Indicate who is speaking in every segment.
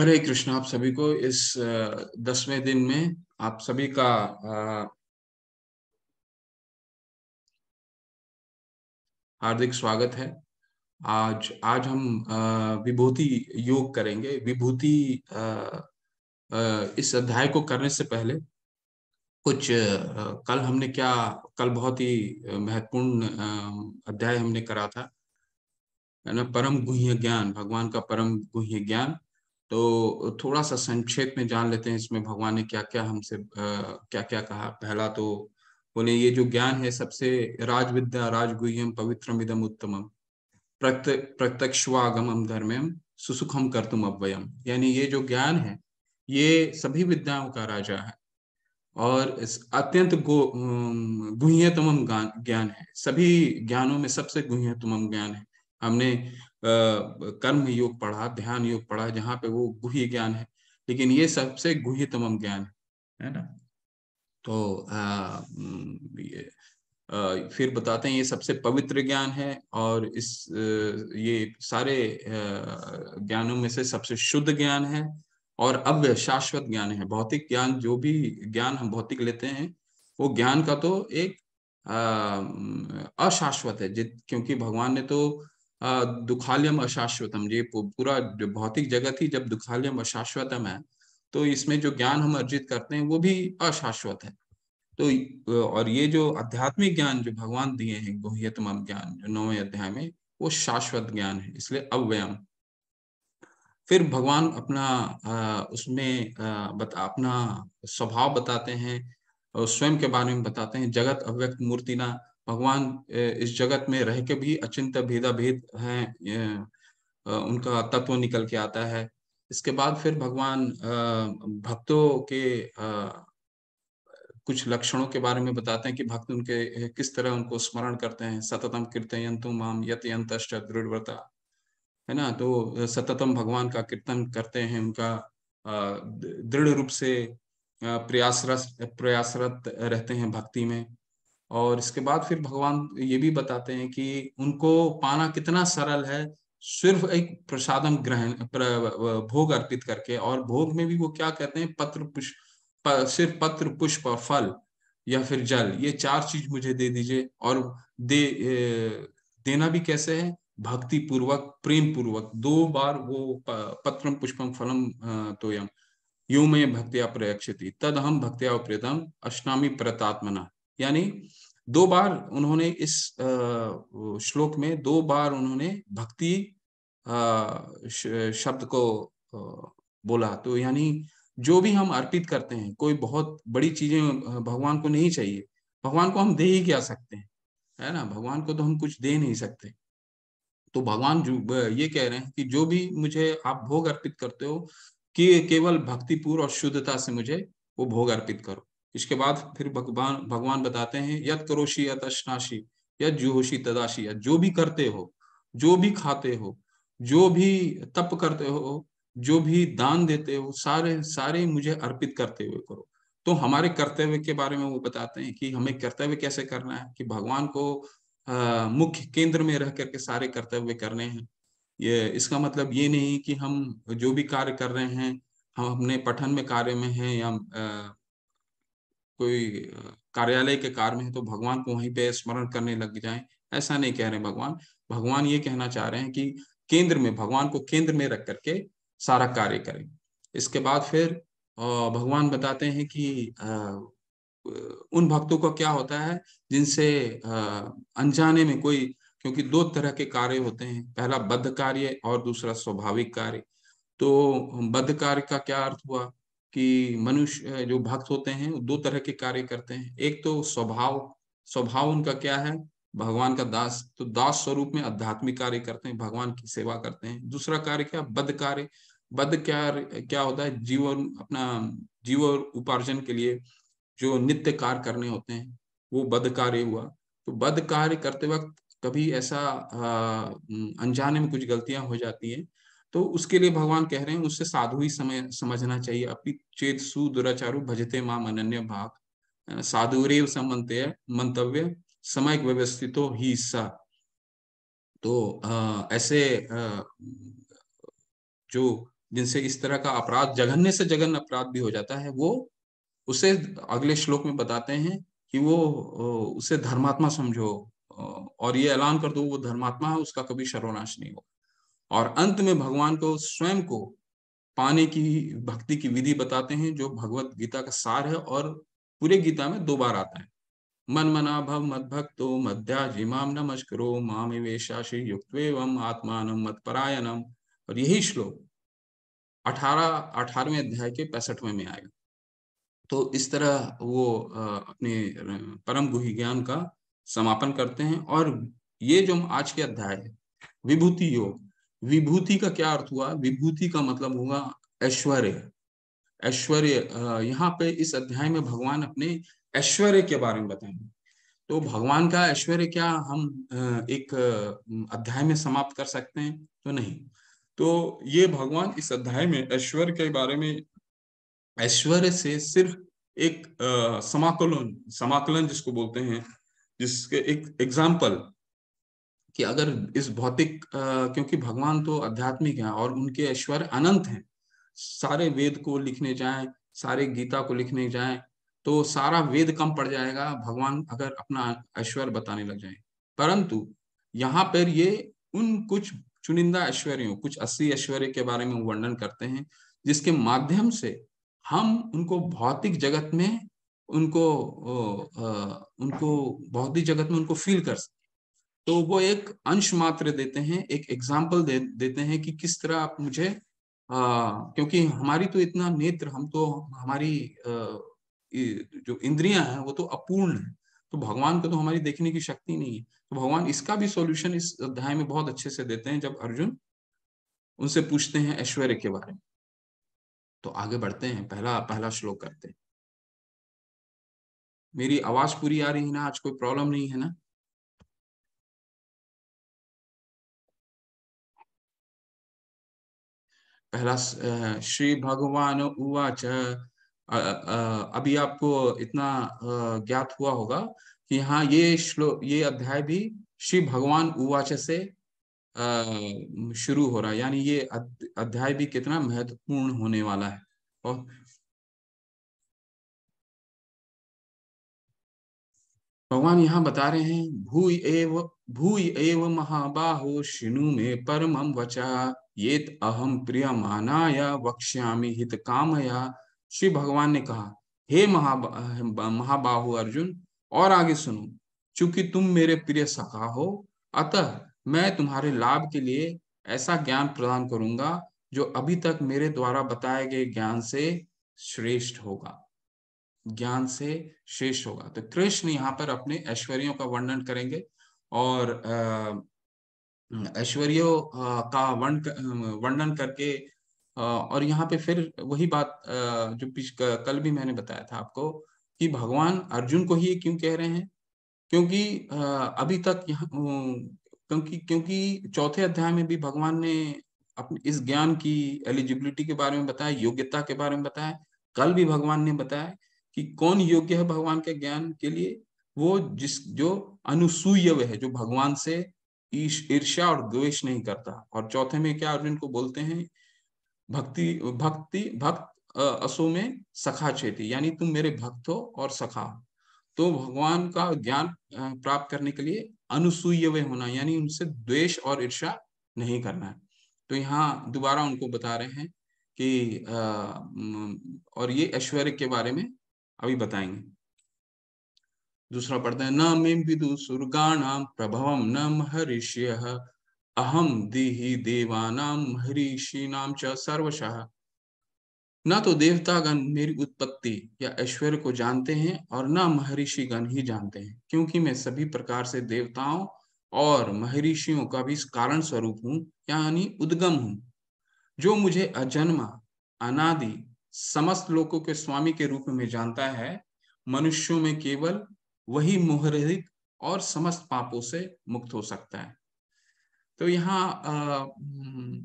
Speaker 1: हरे कृष्ण आप सभी को इस दसवें दिन में आप सभी का
Speaker 2: हार्दिक स्वागत है आज आज
Speaker 3: हम विभूति योग करेंगे विभूति इस अध्याय को करने से पहले कुछ कल हमने क्या कल बहुत ही महत्वपूर्ण अध्याय हमने करा था है ना परम गुह्य ज्ञान भगवान का परम गुह्य ज्ञान तो थोड़ा सा संक्षेप में जान लेते हैं इसमें भगवान ने क्या क्या हमसे क्या क्या कहा पहला तो बोले ये जो ज्ञान है सबसे राजविद्या राजगुह्यम पवित्रम इदम उत्तमम प्रत प्रत्यक्षवागमम धर्मम सुसुखम कर तुम अव्ययम यानी ये जो ज्ञान है ये सभी विद्याओं का राजा है और अत्यंत गुह्यतम ज्ञान है सभी ज्ञानों में सबसे गुह्यतम ज्ञान है हमने कर्म योग पढ़ा ध्यान योग पढ़ा जहाँ पे वो गुह्य ज्ञान है लेकिन ये सबसे गुह्य तमम ज्ञान है है ना तो आ, ये, आ, फिर बताते हैं ये सबसे पवित्र ज्ञान है और इस ये सारे ज्ञानों में से सबसे शुद्ध ज्ञान है और अव्य शाश्वत ज्ञान है भौतिक ज्ञान जो भी ज्ञान हम भौतिक लेते हैं वो ज्ञान का तो एक अशाश्वत है जित क्योंकि भगवान ने तो दुखालयम अशाश्वतम ये पूरा भौतिक जगत ही जब दुखालयम अशाश्वतम है तो इसमें जो ज्ञान हम अर्जित करते हैं वो भी अशाश्वत है तो और ये जो आध्यात्मिक ज्ञान जो भगवान दिए हैं गोहियतम ज्ञान जो नौवे अध्याय में वो शाश्वत ज्ञान है इसलिए अव्ययम फिर भगवान अपना उसमें बता अपना स्वभाव बताते हैं और स्वयं के बारे में बताते हैं जगत अव्यक्त मूर्तिना भगवान इस जगत में रह के भी अचिंत भेदा भेद हैं उनका तत्व निकल के आता है इसके बाद फिर भगवान भक्तों के कुछ लक्षणों के बारे में बताते हैं कि भक्त उनके किस तरह उनको स्मरण करते हैं सततम कीर्तन माम यत यंत दृढ़व्रता है ना तो सततम भगवान का कीर्तन करते हैं उनका दृढ़ रूप से प्रयासरत प्रयासरत रहते हैं भक्ति में और इसके बाद फिर भगवान ये भी बताते हैं कि उनको पाना कितना सरल है सिर्फ एक प्रसादम ग्रहण भोग अर्पित करके और भोग में भी वो क्या कहते हैं पत्र पुष्प सिर्फ पत्र पुष्प और फल या फिर जल ये चार चीज मुझे दे दीजिए और दे देना भी कैसे है भक्ति पूर्वक प्रेम पूर्वक दो बार वो पत्रम पुष्पम फलम तोयम यो में भक्तिया प्रयक्षित तद हम भक्तिया प्रेतम अष्टामी प्रतात्मना यानी दो बार उन्होंने इस श्लोक में दो बार उन्होंने भक्ति शब्द को बोला तो यानी जो भी हम अर्पित करते हैं कोई बहुत बड़ी चीजें भगवान को नहीं चाहिए भगवान को हम दे ही क्या सकते हैं है ना भगवान को तो हम कुछ दे नहीं सकते तो भगवान जो ये कह रहे हैं कि जो भी मुझे आप भोग अर्पित करते हो कि केवल भक्तिपूर्ण और शुद्धता से मुझे वो भोग अर्पित करो इसके बाद फिर भगवान भगवान बताते हैं यद करोशी या तश्नाशी या जोशी तदाशी या जो भी करते हो जो भी खाते हो जो भी तप करते हो जो भी दान देते हो सारे सारे मुझे अर्पित करते हुए करो तो हमारे कर्तव्य के बारे में वो बताते हैं कि हमें कर्तव्य कैसे करना है कि भगवान को मुख्य केंद्र में रह करके सारे कर्तव्य करने हैं ये इसका मतलब ये नहीं कि हम जो भी कार्य कर रहे हैं हम अपने पठन में कार्य में हैं या आ, कोई कार्यालय के कार्य में है तो भगवान को वहीं पे स्मरण करने लग जाए ऐसा नहीं कह रहे भगवान भगवान ये कहना चाह रहे हैं कि केंद्र में भगवान को केंद्र में रख करके सारा कार्य करें इसके बाद फिर भगवान बताते हैं कि उन भक्तों का क्या होता है जिनसे अनजाने में कोई क्योंकि दो तरह के कार्य होते हैं पहला बद्ध कार्य और दूसरा स्वाभाविक कार्य तो बद्ध कार्य का क्या अर्थ हुआ कि मनुष्य जो भक्त होते हैं दो तरह के कार्य करते हैं एक तो स्वभाव स्वभाव उनका क्या है भगवान का दास तो दास स्वरूप में आध्यात्मिक कार्य करते हैं भगवान की सेवा करते हैं दूसरा कार्य क्या बद्ध कार्य बद्ध कार्य क्या होता है जीवन अपना जीव उपार्जन के लिए जो नित्य कार्य करने होते हैं वो बद्ध कार्य हुआ तो बद्ध कार्य करते वक्त कभी ऐसा अनजाने में कुछ गलतियां हो जाती हैं तो उसके लिए भगवान कह रहे हैं उससे साधु ही समय समझना चाहिए अपनी चेत दुराचारु भजते माम अनन्य भाग रेव संबंध मंतव्य समय व्यवस्थित ही हिस्सा तो आ, ऐसे आ, जो जिनसे इस तरह का अपराध जघन्य से जघन्य अपराध भी हो जाता है वो उसे अगले श्लोक में बताते हैं कि वो उसे धर्मात्मा समझो और ये ऐलान कर दो वो धर्मात्मा है उसका कभी सर्वनाश नहीं होगा और अंत में भगवान को स्वयं को पाने की भक्ति की विधि बताते हैं जो भगवत गीता का सार है और पूरे गीता में दो बार आता है मन मना भव मद भक्तो मध्या जिमाम नमस्करो माम वेशाशी युक्त आत्मान मत और यही श्लोक अठारह अठारहवें अध्याय के पैंसठवें में आएगा तो इस तरह वो अपने परम गुहि ज्ञान का समापन करते हैं और ये जो हम आज के अध्याय है विभूति योग विभूति का क्या अर्थ हुआ विभूति का मतलब होगा ऐश्वर्य ऐश्वर्य यहाँ पे इस अध्याय में भगवान अपने ऐश्वर्य के बारे में बताएंगे तो भगवान का ऐश्वर्य क्या हम एक अध्याय में समाप्त कर सकते हैं तो नहीं तो ये भगवान इस अध्याय में ऐश्वर्य के बारे में ऐश्वर्य से सिर्फ एक समाकलन समाकलन जिसको बोलते हैं जिसके एक एग्जाम्पल कि अगर इस भौतिक क्योंकि भगवान तो आध्यात्मिक है और उनके ऐश्वर्य अनंत हैं सारे वेद को लिखने जाएं सारे गीता को लिखने जाएं तो सारा वेद कम पड़ जाएगा भगवान अगर अपना ऐश्वर्य बताने लग जाए परंतु यहाँ पर ये उन कुछ चुनिंदा ऐश्वर्यों कुछ अस्सी ऐश्वर्य के बारे में वर्णन करते हैं जिसके माध्यम से हम उनको भौतिक जगत में उनको उनको भौतिक जगत में उनको फील कर सकते तो वो एक अंश मात्र देते हैं एक एग्जाम्पल दे, देते हैं कि किस तरह आप मुझे आ, क्योंकि हमारी तो इतना नेत्र हम तो हमारी आ, जो इंद्रियां हैं वो तो अपूर्ण है तो भगवान को तो हमारी देखने की शक्ति नहीं है तो भगवान इसका भी सॉल्यूशन इस अध्याय में बहुत अच्छे से देते हैं जब अर्जुन
Speaker 2: उनसे पूछते हैं ऐश्वर्य के बारे में तो आगे बढ़ते हैं पहला पहला
Speaker 1: श्लोक करते हैं मेरी आवाज पूरी आ रही है ना आज कोई प्रॉब्लम नहीं है ना पहला श्री भगवान उवाच
Speaker 3: अभी आपको इतना ज्ञात हुआ होगा कि हाँ ये श्लोक ये अध्याय भी श्री भगवान उवाच से शुरू
Speaker 2: हो रहा है यानी ये अध्याय भी कितना महत्वपूर्ण होने वाला है और भगवान यहाँ बता रहे हैं भूय एव भूय एव महाबाहो शिनु मे परम वचा
Speaker 3: ये अहम प्रिय मानाया वक्ष्यामी हित कामया श्री भगवान ने कहा हे महाबा महाबाहु अर्जुन और आगे सुनो चूंकि तुम मेरे प्रिय सखा हो अतः मैं तुम्हारे लाभ के लिए ऐसा ज्ञान प्रदान करूंगा जो अभी तक मेरे द्वारा बताए गए ज्ञान से श्रेष्ठ होगा ज्ञान से शेष होगा तो कृष्ण यहाँ पर अपने ऐश्वर्यों का वर्णन करेंगे और ऐश्वर्यों का वर्ण वर्णन करके और यहाँ पे फिर वही बात जो कल भी मैंने बताया था आपको कि भगवान अर्जुन को ही क्यों कह रहे हैं क्योंकि अभी तक क्योंकि क्योंकि चौथे अध्याय में भी भगवान ने अपने इस ज्ञान की एलिजिबिलिटी के बारे में बताया योग्यता के बारे में बताया कल भी भगवान ने बताया कि कौन योग्य है भगवान के ज्ञान के लिए वो जिस जो अनुसूय है जो भगवान से ईर्ष्या और द्वेष नहीं करता और चौथे में क्या अर्जुन को बोलते हैं भक्ति भक्ति भक्त असो में सखा चेती यानी तुम मेरे भक्त हो और सखा हो तो भगवान का ज्ञान प्राप्त करने के लिए अनुसूय होना यानी उनसे द्वेष और ईर्षा नहीं करना है तो यहाँ दोबारा उनको बता रहे हैं कि आ, और ये ऐश्वर्य के बारे में अभी बताएंगे दूसरा पढ़ते हैं न मे विदु सुरगाणाम प्रभव न महर्षिय अहम देहि देवानाम नाम च सर्वशः न तो देवतागण मेरी उत्पत्ति या ऐश्वर्य को जानते हैं और न महर्षिगण ही जानते हैं क्योंकि मैं सभी प्रकार से देवताओं और महर्षियों का भी कारण स्वरूप हूँ यानी उद्गम हूँ जो मुझे अजन्मा अनादि समस्त लोगों के स्वामी के रूप में जानता है मनुष्यों में केवल वही मोहरहित और समस्त पापों से मुक्त हो सकता है तो यहाँ हम्म,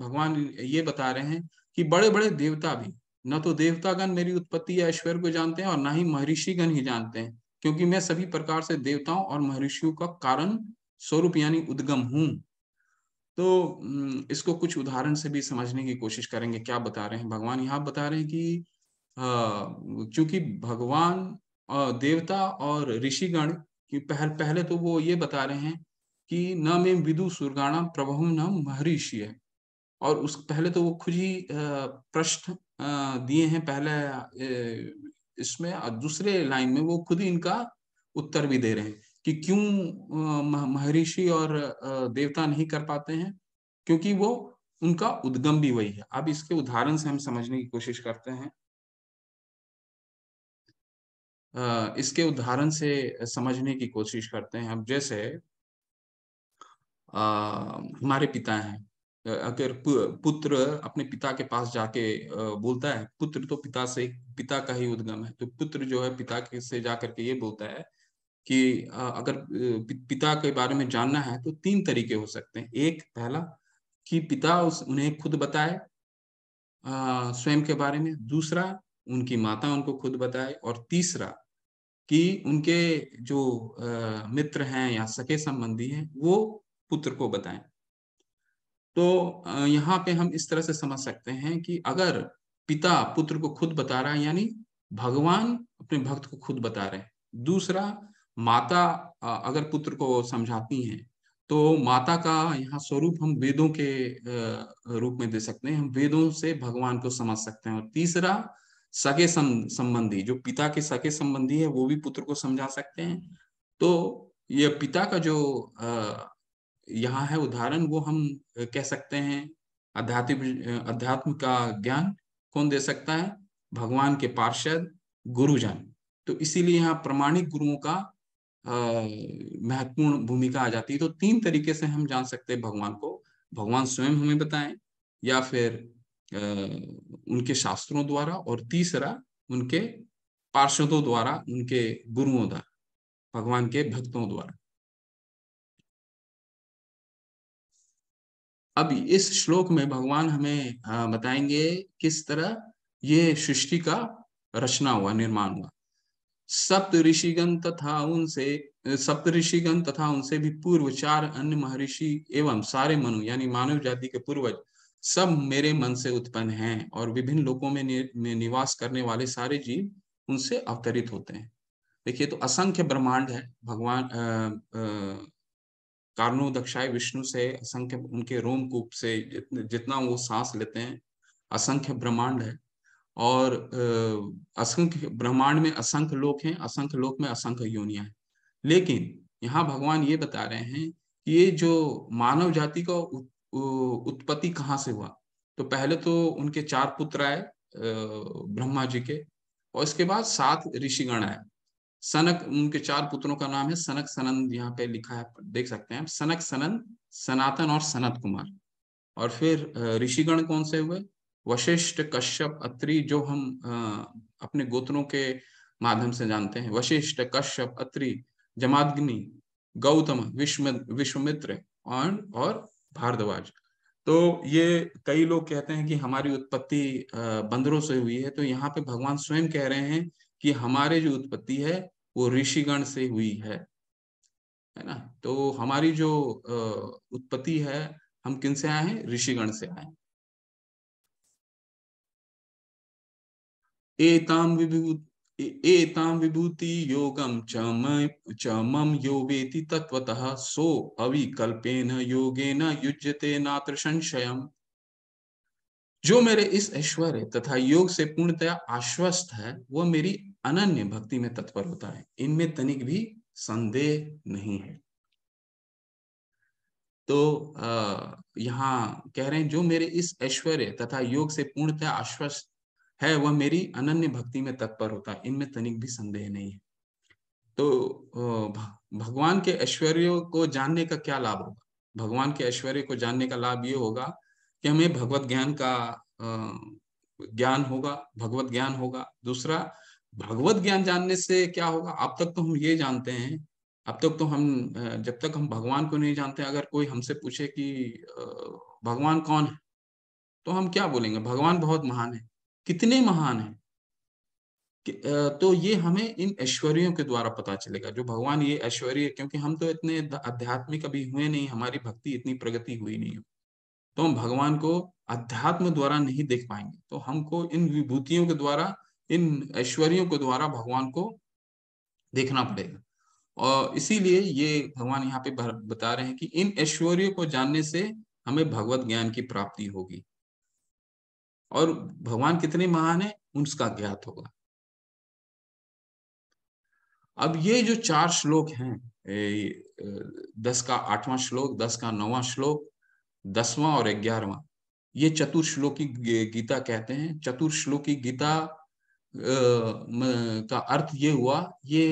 Speaker 3: भगवान ये बता रहे हैं कि बड़े बड़े देवता भी न तो देवतागण मेरी उत्पत्ति या ऐश्वर्य को जानते हैं और ना ही महर्षिगण ही जानते हैं क्योंकि मैं सभी प्रकार से देवताओं और महर्षियों का कारण स्वरूप यानी उद्गम हूँ तो इसको कुछ उदाहरण से भी समझने की कोशिश करेंगे क्या बता रहे हैं भगवान यहाँ बता रहे हैं कि क्योंकि भगवान देवता और ऋषिगण की पहल, पहले तो वो ये बता रहे हैं कि न मे विदु सुरगाणा प्रभु न महर्षि है और उस पहले तो वो खुद ही प्रश्न दिए हैं पहले इसमें और दूसरे लाइन में वो खुद ही इनका उत्तर भी दे रहे हैं कि क्यों महर्षि और देवता नहीं कर पाते
Speaker 2: हैं क्योंकि वो उनका उद्गम भी वही है अब इसके उदाहरण से हम समझने की कोशिश करते हैं इसके उदाहरण से समझने की कोशिश करते हैं अब जैसे हमारे
Speaker 3: पिता हैं अगर पुत्र अपने पिता के पास जाके बोलता है पुत्र तो पिता से पिता का ही उद्गम है तो पुत्र जो है पिता के से जा करके ये बोलता है कि अगर पिता के बारे में जानना है तो तीन तरीके हो सकते हैं एक पहला कि पिता उस उन्हें खुद बताए स्वयं के बारे में दूसरा उनकी माता उनको खुद बताए और तीसरा कि उनके जो आ, मित्र हैं या सके संबंधी हैं वो पुत्र को बताएं तो यहाँ पे हम इस तरह से समझ सकते हैं कि अगर पिता पुत्र को खुद बता रहा है यानी भगवान अपने भक्त को खुद बता रहे हैं दूसरा माता अगर पुत्र को समझाती हैं तो माता का यहाँ स्वरूप हम वेदों के रूप में दे सकते हैं हम वेदों से भगवान को समझ सकते हैं और तीसरा सगे संबंधी जो पिता के सगे संबंधी है वो भी पुत्र को समझा सकते हैं तो ये पिता का जो यहाँ है उदाहरण वो हम कह सकते हैं अध्यात्म अध्यात्म का ज्ञान कौन दे सकता है भगवान के पार्षद गुरुजन तो इसीलिए यहाँ प्रमाणिक गुरुओं का महत्वपूर्ण भूमिका आ जाती है तो तीन तरीके से हम जान सकते हैं भगवान को भगवान स्वयं हमें बताएं या फिर आ, उनके शास्त्रों
Speaker 2: द्वारा और तीसरा उनके पार्षदों द्वारा उनके गुरुओं द्वारा भगवान के भक्तों द्वारा अब इस श्लोक में भगवान हमें बताएंगे किस तरह
Speaker 3: ये सृष्टि का रचना हुआ निर्माण हुआ सप्त ऋषिगण तथा उनसे सप्त ऋषिगण तथा उनसे भी पूर्व चार अन्य महर्षि एवं सारे मनु यानी मानव जाति के पूर्वज सब मेरे मन से उत्पन्न हैं और विभिन्न लोकों में, नि, में निवास करने वाले सारे जीव उनसे अवतरित होते हैं देखिए तो असंख्य ब्रह्मांड है भगवान कारणो दक्षाय विष्णु से असंख्य उनके रोमकूप से जितना वो सांस लेते हैं असंख्य ब्रह्मांड है और असंख्य ब्रह्मांड में असंख्य लोक हैं असंख्य लोक में असंख्य योनिया है लेकिन यहाँ भगवान ये बता रहे हैं कि ये जो मानव जाति का उत्पत्ति कहाँ से हुआ तो पहले तो उनके चार पुत्र आए ब्रह्मा जी के और इसके बाद सात ऋषिगण आए सनक उनके चार पुत्रों का नाम है सनक सनंद यहाँ पे लिखा है देख सकते हैं सनक सनंद सनातन और सनत कुमार और फिर ऋषिगण कौन से हुए वशिष्ठ कश्यप अत्रि जो हम अपने गोत्रों के माध्यम से जानते हैं वशिष्ठ कश्यप अत्रि जमाग्नि गौतम विश्व विश्वमित्र और, और भारद्वाज तो ये कई लोग कहते हैं कि हमारी उत्पत्ति बंदरों से हुई है तो यहाँ पे भगवान स्वयं कह रहे हैं कि हमारे जो उत्पत्ति है वो ऋषिगण से
Speaker 2: हुई है है ना तो हमारी जो उत्पत्ति है हम किन से आए हैं ऋषिगण से आए हैं एताम विभूति योगम च
Speaker 3: मम यो वेति तत्वतः सो अविकल्पेन योगेन युज्यते नात्र संशयम जो मेरे इस ऐश्वर्य तथा योग से पूर्णतया आश्वस्त है वह मेरी अनन्य भक्ति में तत्पर होता है इनमें तनिक भी संदेह नहीं है तो अः यहाँ कह रहे हैं जो मेरे इस ऐश्वर्य तथा योग से पूर्णतया आश्वस्त है वह मेरी अनन्य भक्ति में तत्पर होता है इनमें तनिक भी संदेह नहीं है तो भगवान के ऐश्वर्य को जानने का क्या लाभ होगा भगवान के ऐश्वर्य को जानने का लाभ ये होगा कि हमें भगवत ज्ञान का ज्ञान होगा भगवत ज्ञान होगा दूसरा भगवत ज्ञान जानने से क्या होगा अब तक तो हम ये जानते हैं अब तक तो हम जब तक हम भगवान को नहीं जानते अगर कोई हमसे पूछे कि भगवान कौन है तो हम क्या बोलेंगे भगवान बहुत महान है कितने महान हैं तो ये हमें इन ऐश्वर्यों के द्वारा पता चलेगा जो भगवान ये ऐश्वर्य क्योंकि हम तो इतने आध्यात्मिक अभी हुए नहीं हमारी भक्ति इतनी प्रगति हुई नहीं तो हम भगवान को अध्यात्म द्वारा नहीं देख पाएंगे तो हमको इन विभूतियों के द्वारा इन ऐश्वर्यों के द्वारा भगवान को देखना पड़ेगा और इसीलिए ये भगवान यहाँ पे बता रहे हैं कि इन ऐश्वर्यों को जानने से
Speaker 2: हमें भगवत ज्ञान की प्राप्ति होगी और भगवान कितने महान है उसका ज्ञात होगा अब ये जो चार श्लोक हैं
Speaker 3: दस का आठवां श्लोक दस का नौवां श्लोक दसवां और ग्यारहवा ये चतुर्श्लोकी गीता कहते हैं चतुर्श्लोकी गीता का अर्थ ये हुआ ये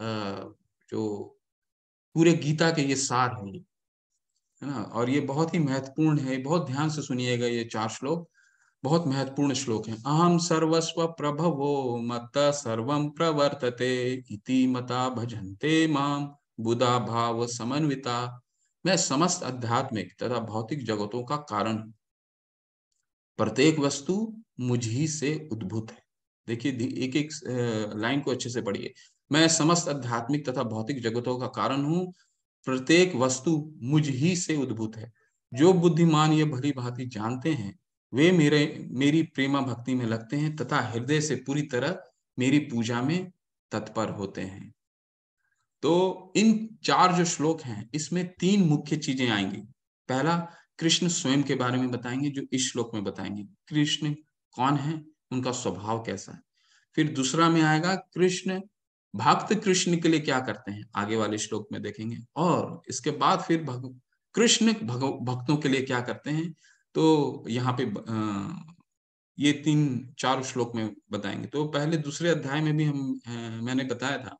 Speaker 3: जो पूरे गीता के ये सार है है ना और ये बहुत ही महत्वपूर्ण है बहुत ध्यान से सुनिएगा ये चार श्लोक बहुत महत्वपूर्ण श्लोक है अहम सर्वस्व प्रभवो मत सर्व प्रवर्तते इति मता भजन्ते माम बुधा भाव समन्विता मैं समस्त आध्यात्मिक तथा भौतिक जगतों का कारण हूं प्रत्येक वस्तु मुझी से उद्भूत है देखिए एक एक लाइन को अच्छे से पढ़िए मैं समस्त आध्यात्मिक तथा भौतिक जगतों का कारण हूं प्रत्येक वस्तु मुझ ही से उद्भूत है जो बुद्धिमान ये भली भांति जानते हैं वे मेरे मेरी प्रेमा भक्ति में लगते हैं तथा हृदय से पूरी तरह मेरी पूजा में तत्पर होते हैं तो इन चार जो श्लोक हैं इसमें तीन मुख्य चीजें आएंगी पहला कृष्ण स्वयं के बारे में बताएंगे जो इस श्लोक में बताएंगे कृष्ण कौन है उनका स्वभाव कैसा है फिर दूसरा में आएगा कृष्ण भक्त कृष्ण के लिए क्या करते हैं आगे वाले श्लोक में देखेंगे और इसके बाद फिर भग, कृष्ण भग, भक्तों के लिए क्या करते हैं तो यहाँ पे ये तीन चार श्लोक में बताएंगे तो पहले दूसरे अध्याय में भी हम मैंने बताया था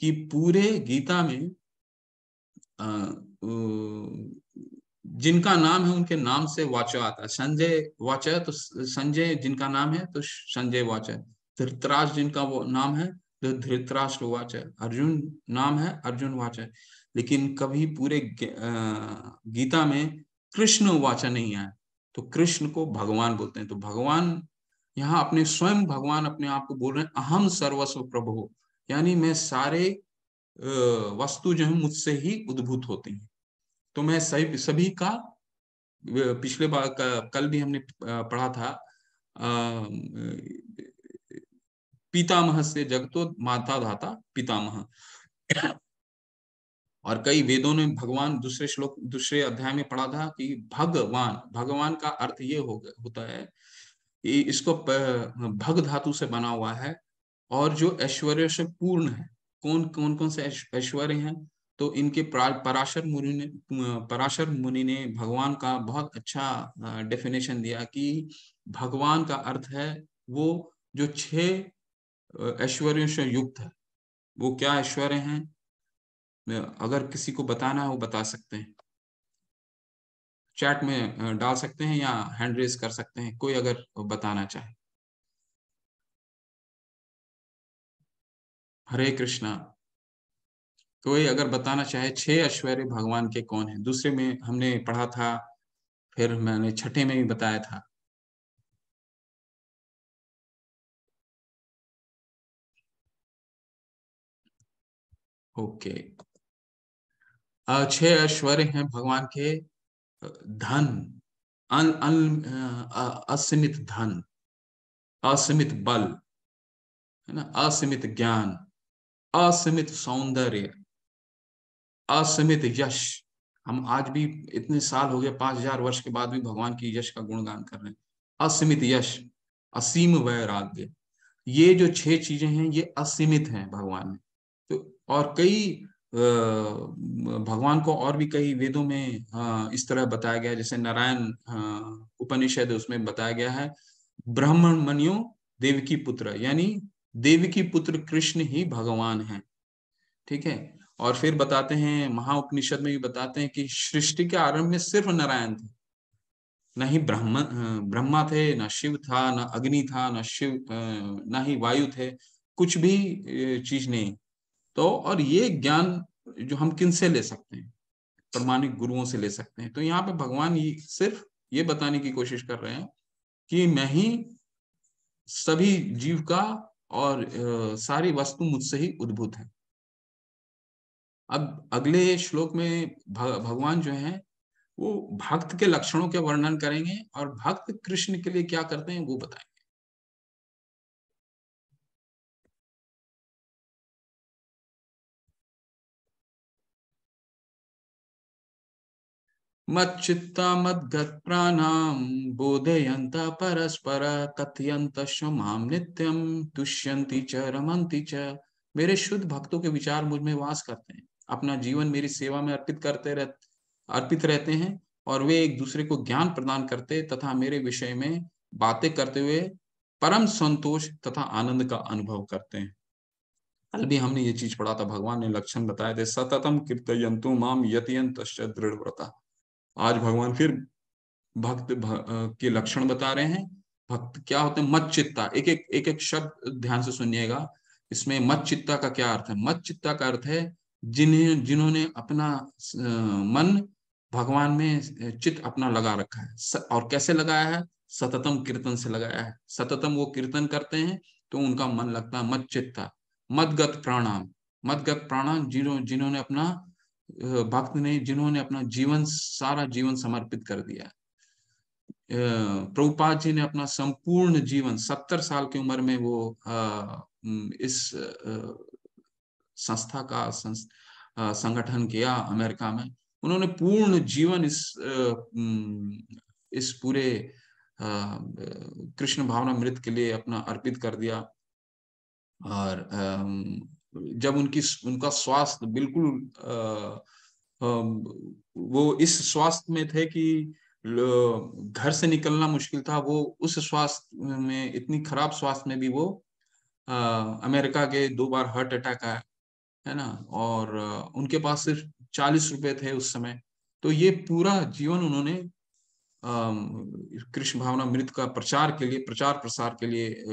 Speaker 3: कि पूरे गीता में जिनका नाम है उनके नाम से वाचा आता है संजय वाचा तो संजय जिनका नाम है तो संजय वाचा धृतराज जिनका वो नाम है तो धृतराष्ट्र वाचा अर्जुन नाम है अर्जुन वाचा लेकिन कभी पूरे गीता में कृष्ण वाचा नहीं आया तो कृष्ण को भगवान बोलते हैं तो भगवान यहाँ अपने स्वयं भगवान अपने आप को बोल रहे हैं अहम सर्वस्व प्रभु यानी मैं सारे वस्तु जो है मुझसे ही उद्भूत होते हैं तो मैं सभी सभी का पिछले बार कल भी हमने पढ़ा था पितामह से जगतो माता धाता पितामह और कई वेदों ने भगवान दूसरे श्लोक दूसरे अध्याय में पढ़ा था कि भगवान भगवान का अर्थ ये हो होता है कि इसको भग धातु से बना हुआ है और जो ऐश्वर्य से पूर्ण है कौन कौन कौन से ऐश्वर्य हैं तो इनके पराशर मुनि ने पराशर मुनि ने भगवान का बहुत अच्छा डेफिनेशन दिया कि भगवान का अर्थ है वो
Speaker 2: जो छह ऐश्वर्यों से युक्त है वो क्या ऐश्वर्य हैं अगर किसी को बताना है वो बता सकते हैं चैट में डाल सकते हैं या हैंड रेज कर सकते हैं कोई अगर बताना चाहे हरे कृष्णा कोई अगर बताना चाहे छह ऐश्वर्य भगवान के कौन है दूसरे में हमने पढ़ा था
Speaker 1: फिर मैंने छठे में भी बताया था ओके okay. छह ऐश्वर्य हैं भगवान के
Speaker 3: धन अन, अन, असीमित धन असीमित
Speaker 2: बल है ना असीमित ज्ञान असीमित सौंदर्य असीमित यश हम आज भी इतने साल हो गए पांच
Speaker 3: हजार वर्ष के बाद भी भगवान की यश का गुणगान कर रहे हैं असीमित यश असीम वैराग्य ये जो छह चीजें हैं ये असीमित हैं भगवान ने तो और कई भगवान को और भी कई वेदों में इस तरह बताया गया जैसे नारायण उपनिषद उसमें बताया गया है ब्राह्मण मनियो देवकी पुत्र यानी देवकी पुत्र कृष्ण ही भगवान है ठीक है और फिर बताते हैं महाउपनिषद में भी बताते हैं कि सृष्टि के आरंभ में सिर्फ नारायण थे न ही ब्रह्म ब्रह्मा थे न शिव था न अग्नि था न शिव न ही वायु थे कुछ भी चीज नहीं तो और ये ज्ञान जो हम किन से ले सकते हैं प्रमाणिक गुरुओं से ले सकते हैं तो यहाँ पे भगवान ये सिर्फ ये बताने की कोशिश कर रहे हैं कि मैं ही सभी जीव का और सारी वस्तु मुझसे ही उद्भूत है अब अगले श्लोक में भगवान जो है वो भक्त के
Speaker 1: लक्षणों के वर्णन करेंगे और भक्त कृष्ण के लिए क्या करते हैं वो बताएंगे मच्चित्ता
Speaker 2: मद्गत्प्राणां बोधयन्त परस्पर कथयंत क्षमाम
Speaker 3: नित्यम दुष्यंती च रमन्ति च मेरे शुद्ध भक्तों के विचार मुझ में वास करते हैं अपना जीवन मेरी सेवा में अर्पित करते रह अर्पित रहते हैं और वे एक दूसरे को ज्ञान प्रदान करते तथा मेरे विषय में बातें करते हुए परम संतोष तथा आनंद का अनुभव करते हैं कल भी हमने ये चीज पढ़ा था भगवान ने लक्षण बताए थे सततम कीर्तयंतु माम यतियंत दृढ़ व्रता आज भगवान फिर भक्त के लक्षण बता रहे हैं भक्त क्या होते हैं मत चित्ता एक एक एक एक शब्द ध्यान से सुनिएगा इसमें मत चित्ता का क्या अर्थ है मत चित्ता का अर्थ है जिन्हें जिन्होंने अपना मन भगवान में चित्त अपना लगा रखा है और कैसे लगाया है सततम कीर्तन से लगाया है सततम वो कीर्तन करते हैं तो उनका मन लगता है मत चित्ता मदगत प्राणाम मदगत प्राणाम जिन्हों जिन्होंने अपना भक्त ने जिन्होंने अपना जीवन सारा जीवन समर्पित कर दिया प्रभुपाद जी ने अपना संपूर्ण जीवन सत्तर साल की उम्र में वो इस संस्था का संगठन किया अमेरिका में उन्होंने पूर्ण जीवन इस इस पूरे कृष्ण भावना मृत के लिए अपना अर्पित कर दिया और जब उनकी उनका स्वास्थ्य बिल्कुल आ, आ, वो इस स्वास्थ्य में थे कि घर से निकलना मुश्किल था वो उस स्वास्थ्य में इतनी खराब स्वास्थ्य में भी वो आ, अमेरिका के दो बार हार्ट अटैक आया है ना और उनके पास सिर्फ चालीस रुपए थे उस समय तो ये पूरा जीवन उन्होंने कृष्ण भावना मृत का प्रचार के लिए प्रचार प्रसार के लिए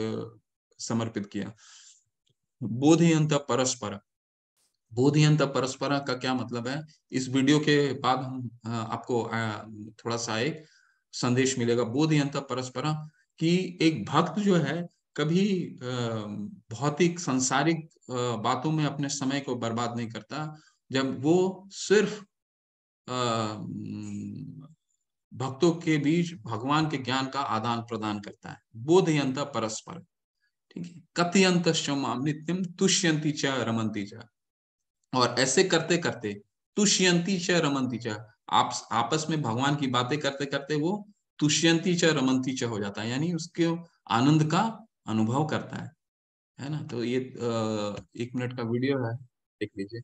Speaker 3: समर्पित किया बोधयंत परस्पर बोधयंत परस्पर का क्या मतलब है इस वीडियो के बाद हम आपको थोड़ा सा एक संदेश मिलेगा बोधयंत परस्पर कि एक भक्त जो है कभी भौतिक संसारिक बातों में अपने समय को बर्बाद नहीं करता जब वो सिर्फ भक्तों के बीच भगवान के ज्ञान का आदान प्रदान करता है बोधयंत परस्पर ठीक है कथयंत माम नित्यम तुष्यंती च रमंती च और ऐसे करते करते तुष्यंती च रमंती च आप आपस में भगवान की बातें करते करते वो तुष्यंती च रमंती च हो जाता है यानी उसके आनंद का अनुभव
Speaker 1: करता है है ना तो ये एक मिनट का वीडियो है देख लीजिए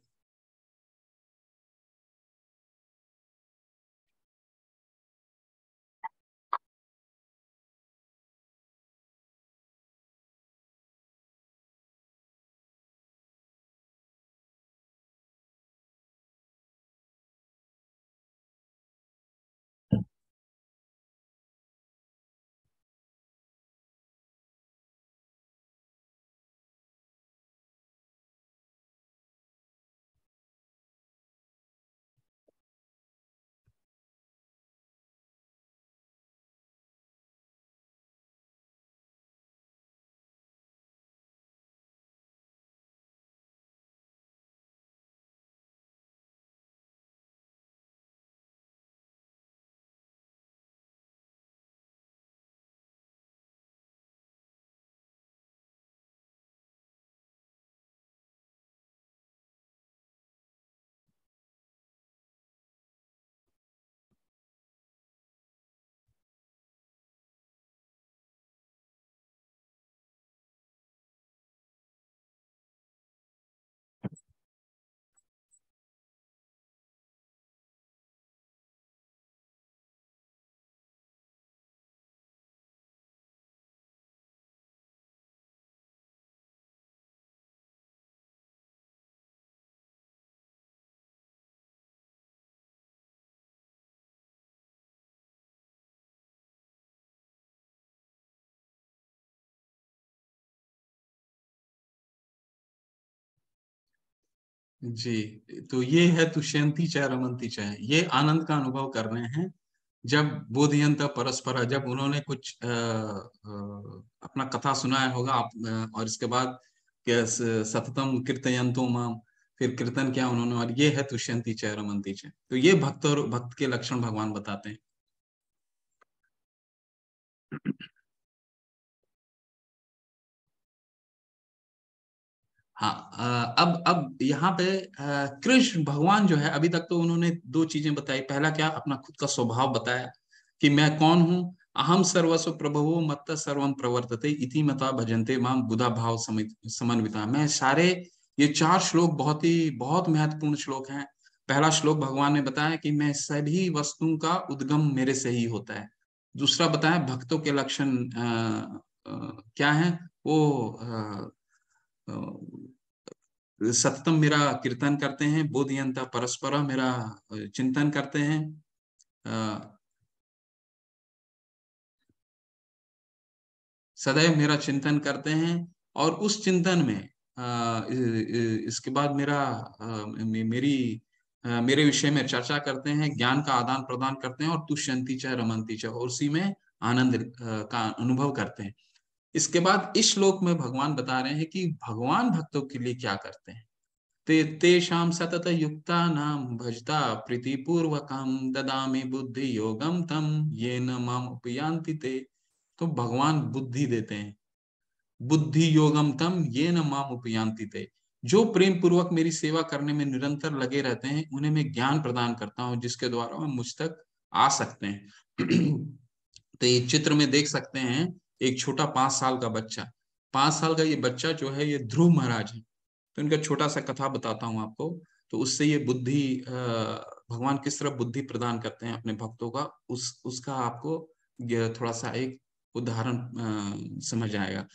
Speaker 1: जी
Speaker 2: तो ये है तुष्यंती चाहे रमंती चाहे ये आनंद का अनुभव कर रहे हैं जब
Speaker 3: बोधयंता परस्पर जब उन्होंने कुछ आ, अपना कथा सुनाया होगा आप, और इसके बाद सततम कीर्तयंतो माम फिर कीर्तन किया
Speaker 2: उन्होंने और ये है तुष्यंती चाहे रमंती चाहे तो ये भक्त और भक्त के लक्षण भगवान बताते हैं
Speaker 1: हाँ अब अब यहाँ पे
Speaker 3: कृष्ण भगवान जो है अभी तक तो उन्होंने दो चीजें बताई पहला क्या अपना खुद का स्वभाव बताया कि मैं कौन हूँ अहम सर्वस्व प्रभवो मत सर्वम प्रवर्तते इति मता भजनते माम बुधा भाव समन्विता मैं सारे ये चार श्लोक बहुत ही बहुत महत्वपूर्ण श्लोक हैं पहला श्लोक भगवान ने बताया कि मैं सभी वस्तुओं का उद्गम मेरे से ही होता है दूसरा बताया भक्तों के लक्षण क्या है वो सततम मेरा कीर्तन करते
Speaker 2: हैं बोधियंता परस्परा परस्पर मेरा चिंतन करते हैं सदैव मेरा चिंतन करते हैं और उस चिंतन में इसके बाद मेरा
Speaker 3: मेरी मेरे विषय में चर्चा करते हैं ज्ञान का आदान प्रदान करते हैं और तुष्यंती चाहे रमंती चाहे और उसी में आनंद का अनुभव करते हैं इसके बाद इस श्लोक में भगवान बता रहे हैं कि भगवान भक्तों के लिए क्या करते हैं ते तेषाम सतत युक्ता नाम भजता प्रीति पूर्वकम ददामी बुद्धि योगम तम ये न माम ते तो भगवान बुद्धि देते हैं बुद्धि योगम तम ये न माम उपयांति ते जो प्रेम पूर्वक मेरी सेवा करने में निरंतर लगे रहते हैं उन्हें मैं ज्ञान प्रदान करता हूँ जिसके द्वारा वह मुझ तक आ सकते हैं तो ये चित्र में देख सकते हैं एक छोटा पांच साल का बच्चा पांच साल का ये बच्चा जो है ये ध्रुव महाराज है तो इनका छोटा सा कथा बताता हूँ आपको तो उससे ये बुद्धि भगवान किस तरह बुद्धि प्रदान करते हैं अपने भक्तों का उस उसका आपको थोड़ा सा एक उदाहरण समझ आएगा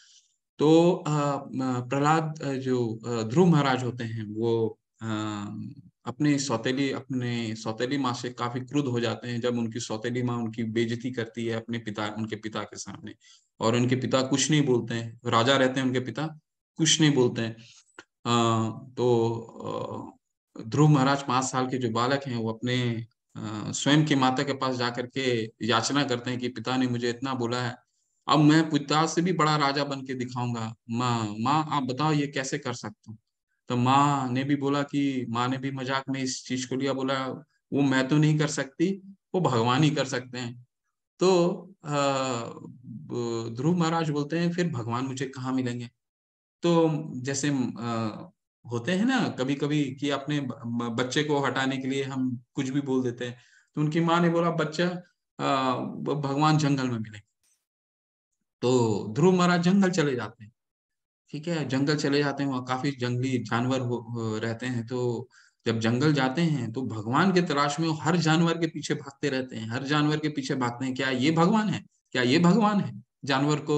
Speaker 3: तो प्रहलाद जो ध्रुव महाराज होते हैं वो अपने सौतेली अपने सौतेली माँ से काफी क्रुद्ध हो जाते हैं जब उनकी सौतेली माँ उनकी बेजती करती है अपने पिता उनके पिता के सामने और उनके पिता कुछ नहीं बोलते हैं राजा रहते हैं उनके पिता कुछ नहीं बोलते हैं आ, तो ध्रुव महाराज पांच साल के जो बालक हैं वो अपने स्वयं की माता के पास जाकर के याचना करते हैं कि पिता ने मुझे इतना बोला है अब मैं पिता से भी बड़ा राजा बन के दिखाऊंगा माँ माँ आप बताओ ये कैसे कर सकता हूँ तो माँ ने भी बोला कि माँ ने भी मजाक में इस चीज को लिया बोला वो मैं तो नहीं कर सकती वो भगवान ही कर सकते हैं तो ध्रुव महाराज बोलते हैं फिर भगवान मुझे कहाँ मिलेंगे तो जैसे होते हैं ना कभी कभी कि अपने बच्चे को हटाने के लिए हम कुछ भी बोल देते हैं तो उनकी माँ ने बोला बच्चा भगवान जंगल में मिलेंगे तो ध्रुव महाराज जंगल चले जाते हैं ठीक है जंगल चले जाते हैं वहाँ काफी जंगली जानवर रहते हैं तो जब जंगल जाते हैं तो भगवान के तलाश में वो हर जानवर के पीछे भागते रहते हैं हर जानवर के पीछे भागते हैं क्या ये भगवान है क्या ये भगवान है जानवर को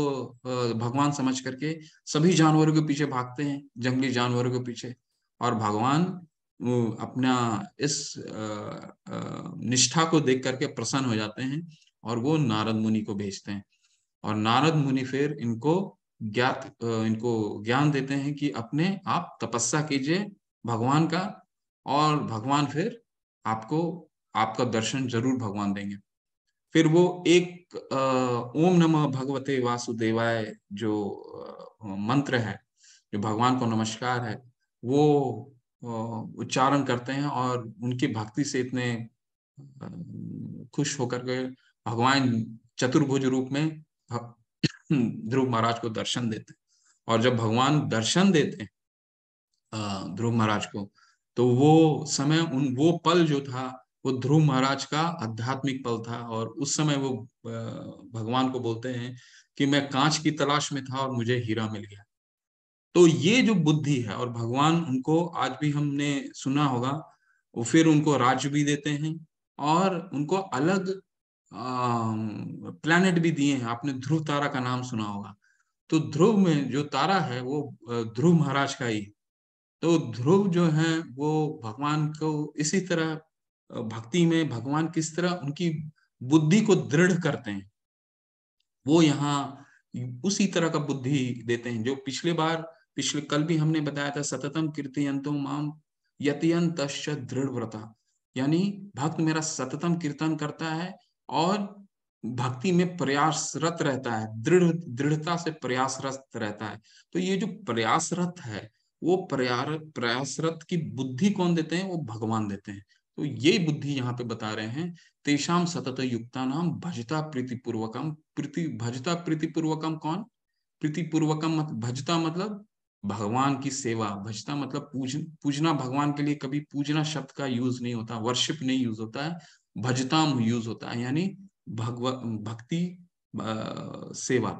Speaker 3: भगवान समझ करके सभी जानवरों के पीछे भागते हैं जंगली जानवरों के पीछे और भगवान अपना इस निष्ठा को देख करके प्रसन्न हो जाते हैं और वो नारद मुनि को भेजते हैं और नारद मुनि फिर इनको ज्ञात इनको ज्ञान देते हैं कि अपने आप तपस्या कीजिए भगवान का और भगवान फिर आपको आपका दर्शन जरूर भगवान देंगे फिर वो एक ओम नमः भगवते वासुदेवाय जो मंत्र है जो भगवान को नमस्कार है वो उच्चारण करते हैं और उनकी भक्ति से इतने खुश होकर के भगवान चतुर्भुज रूप में ध्रुव महाराज को दर्शन देते हैं और जब भगवान दर्शन देते हैं ध्रुव महाराज को तो वो समय उन वो पल जो था वो ध्रुव महाराज का आध्यात्मिक पल था और उस समय वो भगवान को बोलते हैं कि मैं कांच की तलाश में था और मुझे हीरा मिल गया तो ये जो बुद्धि है और भगवान उनको आज भी हमने सुना होगा वो फिर उनको राज्य भी देते हैं और उनको अलग प्लैनेट भी दिए हैं आपने ध्रुव तारा का नाम सुना होगा तो ध्रुव में जो तारा है वो ध्रुव महाराज का ही है तो ध्रुव जो है वो भगवान को इसी तरह भक्ति में भगवान किस तरह उनकी बुद्धि को दृढ़ करते हैं वो यहाँ उसी तरह का बुद्धि देते हैं जो पिछले बार पिछले कल भी हमने बताया था सततम कीर्तियंतो माम यतियंत दृढ़ व्रता यानी भक्त मेरा सततम कीर्तन करता है और भक्ति में प्रयासरत रहता है दृढ़ दृढ़ता से प्रयासरत रहता है तो ये जो प्रयासरत है वो प्रयार प्रयासरत की बुद्धि कौन देते हैं वो भगवान देते हैं तो ये बुद्धि यहाँ पे बता रहे हैं तेषाम सतत युक्ता नाम भजता प्रीतिपूर्वकम प्रीति भजता प्रीतिपूर्वकम कौन प्रीतिपूर्वकम मत, भजता मतलब भगवान की सेवा भजता मतलब पूज पूजना भगवान के लिए कभी पूजना शब्द का यूज नहीं होता वर्शिप नहीं यूज होता है भजताम यूज होता है यानी भगव भक्ति आ, सेवा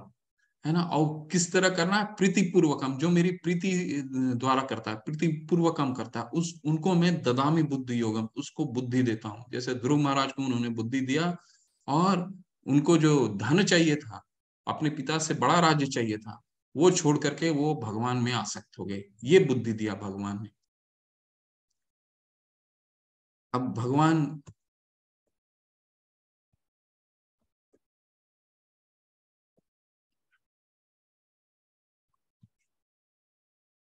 Speaker 3: है ना और किस तरह करना है प्रीति पूर्वकम जो मेरी प्रीति द्वारा करता है प्रीति पूर्वकम करता है उस उनको मैं ददामी बुद्धि योगम उसको बुद्धि देता हूँ जैसे ध्रुव महाराज को उन्होंने बुद्धि दिया और उनको जो धन चाहिए था अपने पिता से बड़ा राज्य चाहिए था वो छोड़
Speaker 1: करके वो भगवान में आसक्त हो गए ये बुद्धि दिया भगवान ने अब भगवान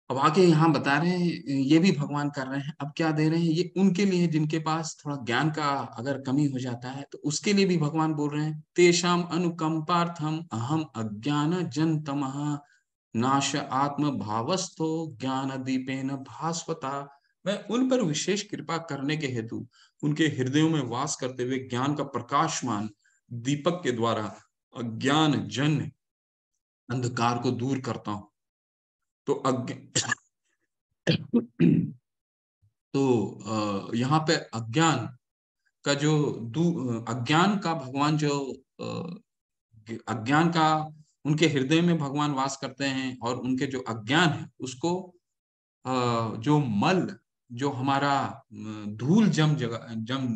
Speaker 1: अब आके यहाँ बता रहे हैं ये भी भगवान कर रहे हैं अब क्या दे
Speaker 3: रहे हैं ये उनके लिए जिनके पास थोड़ा ज्ञान का अगर कमी हो जाता है तो उसके लिए भी भगवान बोल रहे हैं तेषाम अनुकंपार्थम अहम अज्ञान जन तमह नाश आत्म भावस्थो ज्ञान दीपेन भास्वता मैं उन पर विशेष कृपा करने के हेतु उनके हृदयों में वास करते हुए ज्ञान का प्रकाशमान दीपक के द्वारा अज्ञान जन अंधकार को दूर करता हूं तो अज्ञ तो यहाँ पे अज्ञान का जो दू अज्ञान का भगवान जो अज्ञान का उनके हृदय में भगवान वास करते हैं और उनके जो अज्ञान है उसको जो मल जो हमारा धूल जम जगह जम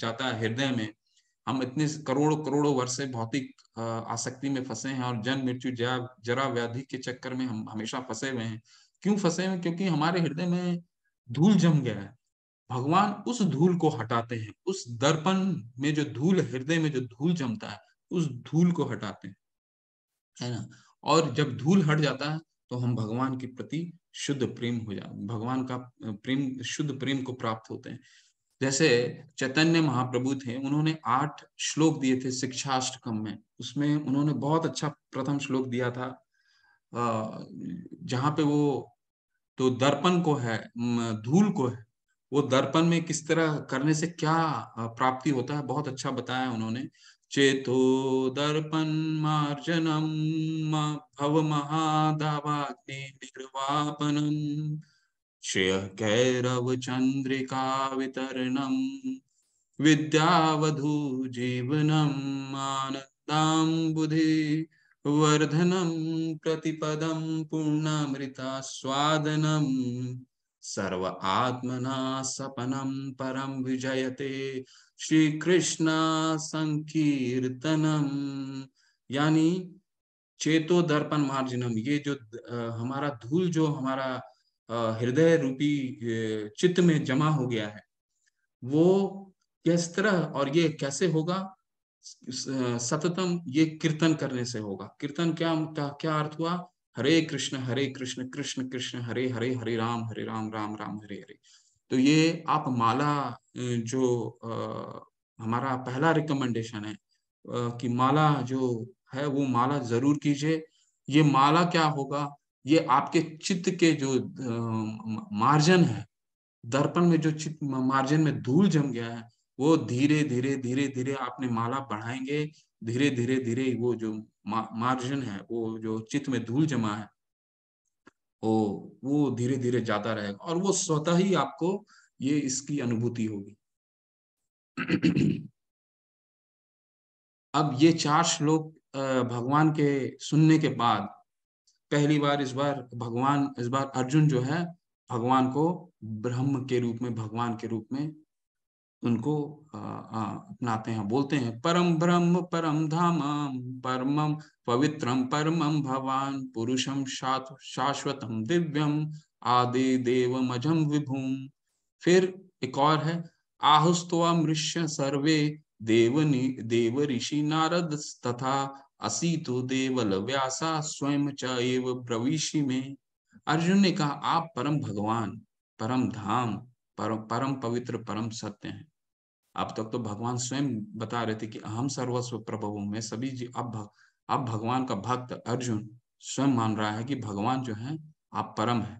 Speaker 3: जाता है हृदय में हम इतने करोड़ों करोड़ों वर्ष से भौतिक आसक्ति में फंसे हैं और जन मृत्यु जरा व्याधि के चक्कर में हम हमेशा फंसे हुए हैं क्यों फंसे हुए क्योंकि हमारे हृदय में धूल जम गया है भगवान उस धूल को हटाते हैं उस दर्पण में जो धूल हृदय में जो धूल जमता है उस धूल को हटाते हैं है ना और जब धूल हट जाता है तो हम भगवान के प्रति शुद्ध प्रेम हो जाते भगवान का प्रेम शुद्ध प्रेम को प्राप्त होते हैं जैसे चैतन्य महाप्रभु थे उन्होंने आठ श्लोक दिए थे शिक्षाष्टकम में उसमें उन्होंने बहुत अच्छा प्रथम श्लोक दिया था जहां पे वो तो दर्पण को है धूल को है वो दर्पण में किस तरह करने से क्या प्राप्ति होता है बहुत अच्छा बताया उन्होंने चेतो दर्पण मार्जनम भव महादावाग्नि निर्वापनम श्रियकैरवचन्द्रिकावितरणम् विद्यावधूजीवनम् आनन्दाम्बुधि प्रतिपदम पूर्णमृता पूर्णामृतास्वादनम् सर्व आत्मना सपन परम विजयते कृष्ण संकीर्तनम यानी चेतो दर्पण मार्जिनम ये जो हमारा धूल जो हमारा हृदय रूपी चित्त में जमा हो गया है वो किस तरह और ये कैसे होगा सततम ये कीर्तन करने से होगा कीर्तन क्या का क्या अर्थ हुआ हरे कृष्ण हरे कृष्ण कृष्ण कृष्ण हरे हरे हरे राम हरे राम राम राम हरे हरे तो ये आप माला जो आ, हमारा पहला रिकमेंडेशन है आ, कि माला जो है वो माला जरूर कीजिए ये माला क्या होगा ये आपके चित्त के जो मार्जन है दर्पण में जो चित्त मार्जन में धूल जम गया है वो धीरे धीरे धीरे धीरे आपने माला बढ़ाएंगे धीरे धीरे धीरे वो जो मार्जन है वो जो चित्त में धूल जमा है
Speaker 2: वो वो धीरे धीरे जाता रहेगा और वो स्वतः ही आपको ये इसकी अनुभूति होगी अब ये चार श्लोक भगवान के सुनने के बाद पहली
Speaker 3: बार इस बार भगवान इस बार अर्जुन जो है भगवान को ब्रह्म के रूप में भगवान के रूप में उनको अपनाते हैं बोलते हैं परम ब्रह्म परम धाम परमम पवित्रम परमम भवान पुरुषम शाश्वतम दिव्यम आदि देवम अजम विभूम फिर एक और है आहुस्तवा मृष्य सर्वे देवनी देव ऋषि नारद तथा असी तो देवल व्यासा स्वयं च एव में अर्जुन ने कहा आप परम भगवान परम धाम परम परम पवित्र परम सत्य हैं अब तक तो भगवान स्वयं बता रहे थे कि अहम सर्वस्व प्रभु में सभी जी अब अब भगवान का भक्त अर्जुन स्वयं मान रहा है कि भगवान जो है आप परम है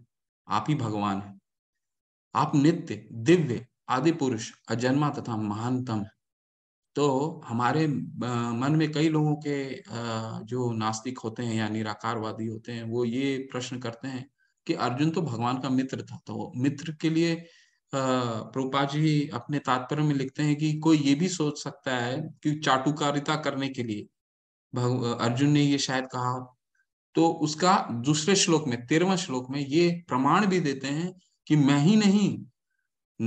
Speaker 3: आप ही भगवान है आप नित्य दिव्य आदि पुरुष अजन्मा तथा महानतम है तो हमारे मन में कई लोगों के जो नास्तिक होते हैं या निराकारवादी होते हैं वो ये प्रश्न करते हैं कि अर्जुन तो भगवान का मित्र था तो मित्र के लिए प्रोपा जी अपने तात्पर्य में लिखते हैं कि कोई ये भी सोच सकता है कि चाटुकारिता करने के लिए अर्जुन ने ये शायद कहा तो उसका दूसरे श्लोक में तेरवा श्लोक में ये प्रमाण भी देते हैं कि मैं ही नहीं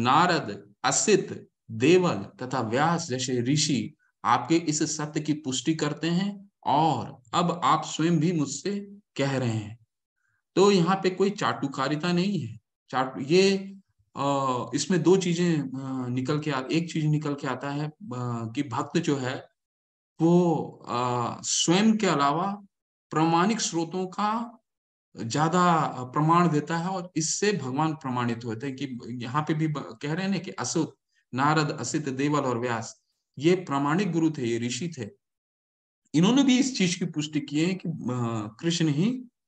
Speaker 3: नारद असित देवल तथा व्यास जैसे ऋषि आपके इस सत्य की पुष्टि करते हैं और अब आप स्वयं भी मुझसे कह रहे हैं तो यहाँ पे कोई चाटुकारिता नहीं है चाट ये आ, इसमें दो चीजें निकल के आ एक चीज निकल के आता है आ, कि भक्त जो है वो स्वयं के अलावा प्रमाणिक स्रोतों का ज्यादा प्रमाण देता है और इससे भगवान प्रमाणित होते हैं कि यहाँ पे भी कह रहे हैं ना कि असो नारद असित देवल और व्यास ये प्रामाणिक गुरु थे ये ऋषि थे इन्होंने भी इस चीज की पुष्टि की है कि कृष्ण ही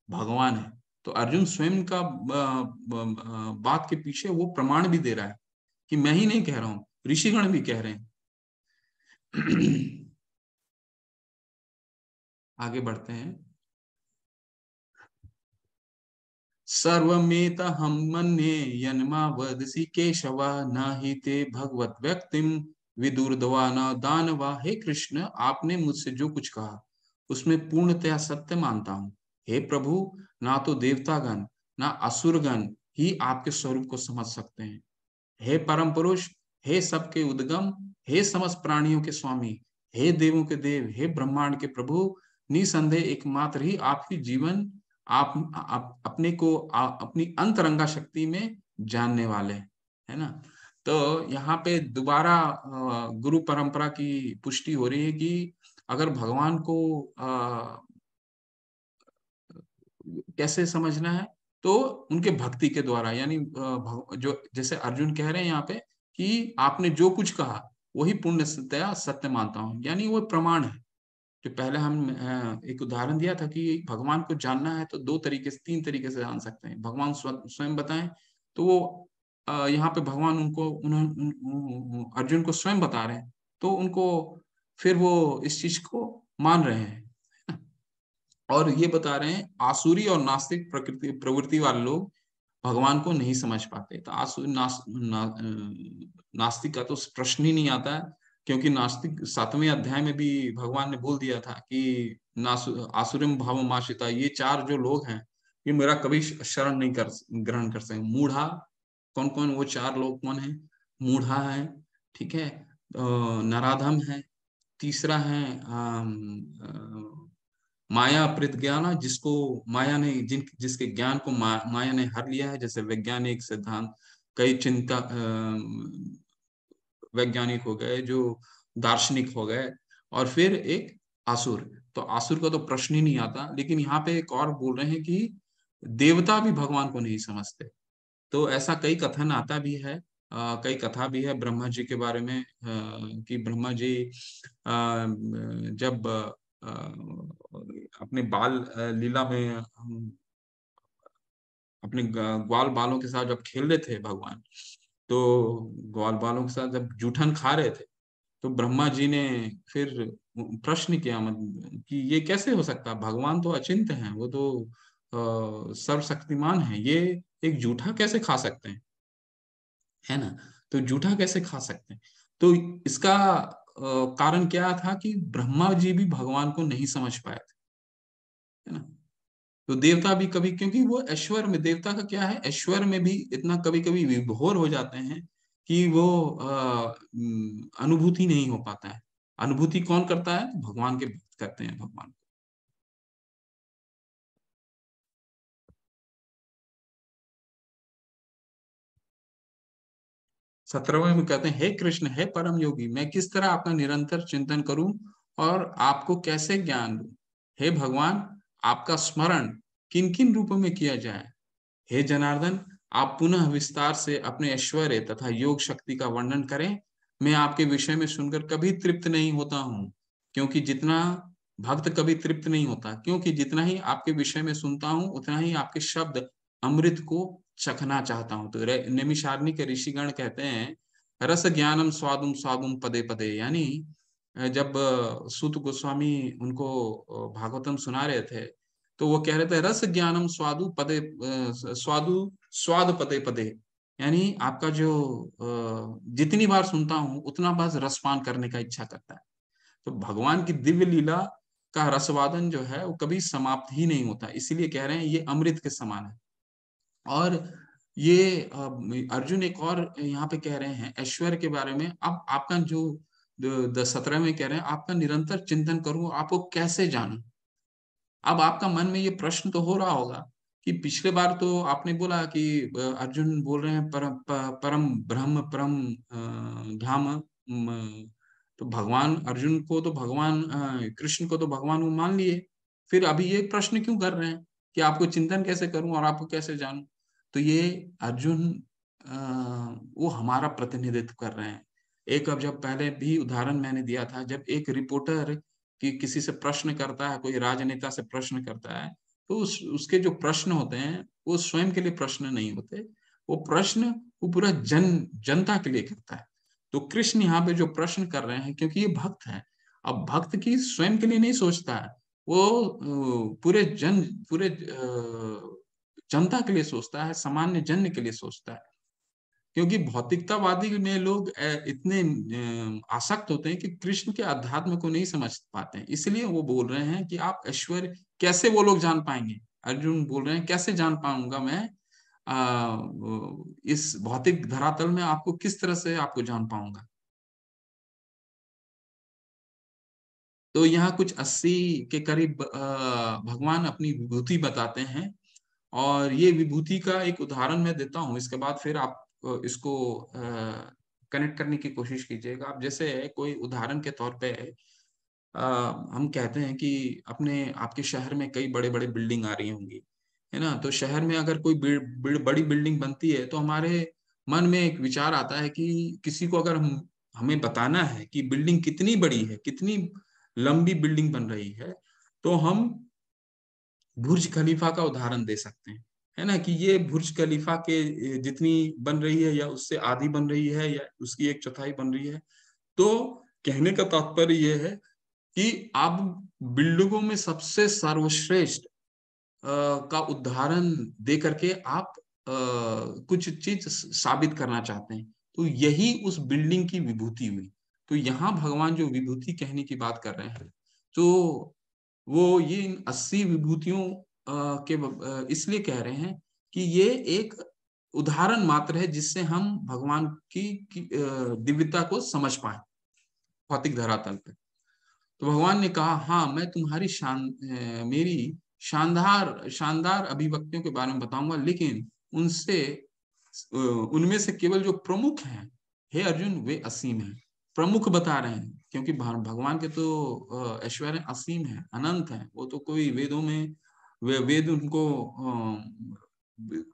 Speaker 3: भगवान है तो अर्जुन स्वयं का बात के पीछे वो प्रमाण भी दे रहा है
Speaker 2: कि मैं ही नहीं कह रहा हूं ऋषिगण भी कह रहे हैं आगे बढ़ते हैं सर्वमेत हम मे यन्मा वदसी केशव
Speaker 3: नाही ते भगवत व्यक्तिम विदुर्धवाना दानवा हे कृष्ण आपने मुझसे जो कुछ कहा उसमें पूर्णतया सत्य मानता हूँ हे प्रभु ना तो देवतागण ना असुरगण ही आपके स्वरूप को समझ सकते हैं हे परम पुरुष हे सबके उद्गम हे समस्त प्राणियों के स्वामी हे देवों के देव हे ब्रह्मांड के प्रभु निसंदेह एकमात्र ही आपकी जीवन आप, आप अपने को आ, अपनी अंतरंगा शक्ति में जानने वाले है ना तो यहाँ पे दोबारा गुरु परंपरा की पुष्टि हो रही है कि अगर भगवान को आ, कैसे समझना है तो उनके भक्ति के द्वारा यानी जो जैसे अर्जुन कह रहे हैं यहाँ पे कि आपने जो कुछ कहा वही पुण्य सत्य सत्य मानता हूं यानी वो प्रमाण है जो पहले हम हाँ, एक उदाहरण दिया था कि भगवान को जानना है तो दो तरीके से तीन तरीके से जान सकते हैं भगवान स्वयं बताएं तो वो यहाँ पे भगवान उनको उन्हें अर्जुन को स्वयं बता रहे हैं तो उनको फिर वो इस चीज को मान रहे हैं और ये बता रहे हैं आसुरी और नास्तिक प्रकृति प्रवृत्ति वाले लोग भगवान को नहीं समझ पाते तो आसुरी नास, ना, नास्तिक का तो प्रश्न ही नहीं आता है क्योंकि नास्तिक सातवें अध्याय में भी भगवान ने बोल दिया था कि आसुरम भाव माशिता ये चार जो लोग हैं ये मेरा कभी शरण नहीं कर ग्रहण कर सकते मूढ़ा कौन कौन वो चार लोग कौन है मूढ़ा है ठीक है नराधम है तीसरा है आ, आ, माया प्रज्ञाना जिसको माया ने जिन जिसके ज्ञान को मा, माया ने हर लिया है जैसे वैज्ञानिक सिद्धांत कई चिंता वैज्ञानिक हो गए जो दार्शनिक हो गए और फिर एक आसुर तो आसुर का तो प्रश्न ही नहीं आता लेकिन यहाँ पे एक और बोल रहे हैं कि देवता भी भगवान को नहीं समझते तो ऐसा कई कथन आता भी है आ, कई कथा भी है ब्रह्मा जी के बारे में आ, कि ब्रह्मा जी आ, जब आ, अपने बाल लीला में अपने ग्वाल बालों के साथ जब खेल रहे थे भगवान तो ग्वाल बालों के साथ जब जूठन खा रहे थे तो ब्रह्मा जी ने फिर प्रश्न किया मत कि ये कैसे हो सकता भगवान तो अचिंत हैं वो तो सर्वशक्तिमान है ये एक जूठा कैसे खा सकते हैं है ना तो जूठा कैसे खा सकते हैं तो इसका कारण क्या था कि ब्रह्मा जी भी भगवान को नहीं समझ पाए थे है ना तो देवता भी कभी क्योंकि वो ऐश्वर्य में देवता का क्या है ऐश्वर्य में भी इतना कभी कभी विभोर हो जाते हैं
Speaker 2: कि वो अनुभूति नहीं हो पाता है अनुभूति कौन करता है
Speaker 1: भगवान के भक्त करते हैं भगवान सत्रहवें में कहते हैं हे कृष्ण हे परम योगी मैं किस तरह आपका निरंतर चिंतन करूं
Speaker 3: और आपको कैसे ज्ञान दूं हे भगवान आपका स्मरण किन किन रूपों में किया जाए हे जनार्दन आप पुनः विस्तार से अपने ऐश्वर्य तथा योग शक्ति का वर्णन करें मैं आपके विषय में सुनकर कभी तृप्त नहीं होता हूँ क्योंकि जितना भक्त कभी तृप्त नहीं होता क्योंकि जितना ही आपके विषय में सुनता हूँ उतना ही आपके शब्द अमृत को चखना चाहता हूँ तो नेमिशारणी के ऋषिगण कहते हैं रस ज्ञानम स्वादुम स्वादुम पदे पदे यानी जब सुत गोस्वामी उनको भागवतम सुना रहे थे तो वो कह रहे थे रस ज्ञानम स्वादु पदे स्वादु स्वाद पदे पदे यानी आपका जो जितनी बार सुनता हूं उतना बार रसपान करने का इच्छा करता है तो भगवान की दिव्य लीला का रसवादन जो है वो कभी समाप्त ही नहीं होता इसीलिए कह रहे हैं ये अमृत के समान है और ये अर्जुन एक और यहाँ पे कह रहे हैं ऐश्वर्य के बारे में अब आपका जो सत्रह में कह रहे हैं आपका निरंतर चिंतन करूं आपको कैसे जानू अब आपका मन में ये प्रश्न तो हो रहा होगा कि पिछले बार तो आपने बोला कि अर्जुन बोल रहे हैं परम परम ब्रह्म परम धाम तो भगवान अर्जुन को तो भगवान कृष्ण को तो भगवान वो मान लिए फिर अभी ये प्रश्न क्यों कर रहे हैं कि आपको चिंतन कैसे करूं और आपको कैसे जानूं तो ये अर्जुन वो हमारा प्रतिनिधित्व कर रहे हैं एक अब जब पहले भी उदाहरण मैंने दिया था जब एक रिपोर्टर कि किसी से प्रश्न करता है कोई राजनेता से प्रश्न करता है तो उस उसके जो प्रश्न होते हैं वो स्वयं के लिए प्रश्न नहीं होते वो प्रश्न वो पूरा जन जनता के लिए करता है तो कृष्ण यहाँ पे जो प्रश्न कर रहे हैं क्योंकि ये भक्त है अब भक्त की स्वयं के लिए नहीं सोचता है वो पूरे जन पूरे जनता के लिए सोचता है सामान्य जन के लिए सोचता है क्योंकि भौतिकतावादी में लोग इतने आसक्त होते हैं कि कृष्ण के अध्यात्म को नहीं समझ पाते हैं इसलिए वो बोल रहे हैं कि आप ऐश्वर्य कैसे वो लोग जान पाएंगे अर्जुन बोल रहे हैं
Speaker 2: कैसे जान पाऊंगा मैं आ, इस भौतिक धरातल में आपको किस तरह से आपको जान पाऊंगा तो यहाँ कुछ अस्सी के करीब भगवान अपनी विभूति बताते हैं
Speaker 3: और ये विभूति का एक उदाहरण मैं देता हूँ इसके बाद फिर आप इसको कनेक्ट करने की कोशिश कीजिएगा आप जैसे कोई उदाहरण के तौर पे आ, हम कहते हैं कि अपने आपके शहर में कई बड़े बड़े बिल्डिंग आ रही होंगी है ना तो शहर में अगर कोई बिल, बिल, बड़ी बिल्डिंग बनती है तो हमारे मन में एक विचार आता है कि किसी को अगर हम हमें बताना है कि बिल्डिंग कितनी बड़ी है कितनी लंबी बिल्डिंग बन रही है तो हम बुर्ज खलीफा का उदाहरण दे सकते हैं है ना कि ये भुर्ज खलीफा के जितनी बन रही है या उससे आधी बन रही है या उसकी एक चौथाई बन रही है तो कहने का तात्पर्य यह है कि अब बिल्डिंगों में सबसे सर्वश्रेष्ठ का उदाहरण दे करके आप आ, कुछ चीज साबित करना चाहते हैं तो यही उस बिल्डिंग की विभूति हुई तो यहाँ भगवान जो विभूति कहने की बात कर रहे हैं तो वो ये इन अस्सी विभूतियों के इसलिए कह रहे हैं कि ये एक उदाहरण मात्र है जिससे हम भगवान की, की दिव्यता को समझ पाए भौतिक धरातल पर तो भगवान ने कहा हाँ मैं तुम्हारी शान मेरी शानदार शानदार अभिव्यक्तियों के बारे में बताऊंगा लेकिन उनसे उनमें से केवल जो प्रमुख हैं हे अर्जुन वे असीम हैं प्रमुख बता रहे हैं क्योंकि भगवान के तो ऐश्वर्य असीम है अनंत है वो तो कोई वेदों में वे वेद उनको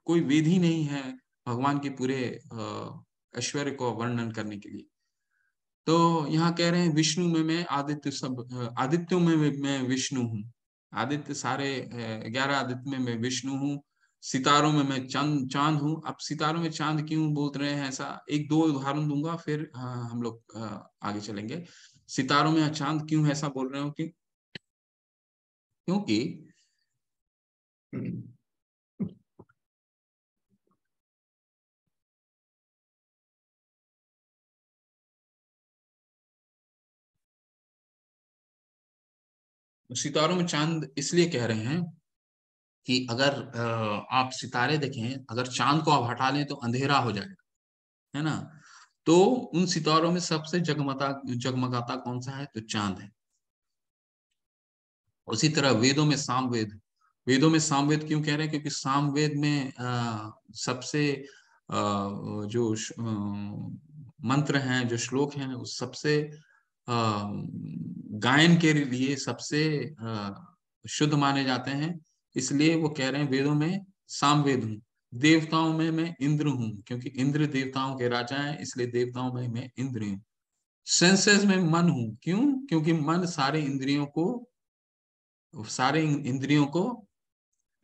Speaker 3: कोई वेद ही नहीं है भगवान के पूरे ऐश्वर्य को वर्णन करने के लिए तो यहाँ कह रहे हैं विष्णु में मैं आदित्य सब आदित्यों में मैं विष्णु हूँ आदित्य सारे ग्यारह आदित्य में मैं विष्णु हूँ सितारों में मैं चंद चांद हूँ अब सितारों में चांद क्यों बोल रहे हैं ऐसा एक दो उदाहरण दूंगा फिर आ, हम लोग आगे चलेंगे सितारों में चांद क्यों ऐसा बोल रहे
Speaker 1: हो कि क्योंकि तो सितारों में चांद इसलिए कह रहे हैं कि अगर
Speaker 3: आप सितारे देखें अगर चांद को आप हटा लें तो अंधेरा हो जाएगा है ना तो उन सितारों में सबसे जगमता जगमगाता कौन सा है तो चांद है उसी तरह वेदों में सामवेद है वेदों में सामवेद क्यों कह रहे हैं क्योंकि सामवेद में आ, सबसे आ, जो आ, मंत्र हैं जो श्लोक हैं उस सबसे गायन के लिए सबसे शुद्ध माने जाते हैं इसलिए वो कह रहे हैं वेदों में सामवेद हूँ देवताओं में मैं इंद्र हूँ क्योंकि इंद्र देवताओं के राजा हैं इसलिए देवताओं में मैं इंद्र हूँ सेंसेस में मन हूं क्यों क्योंकि मन सारे इंद्रियों को सारे इंद्रियों को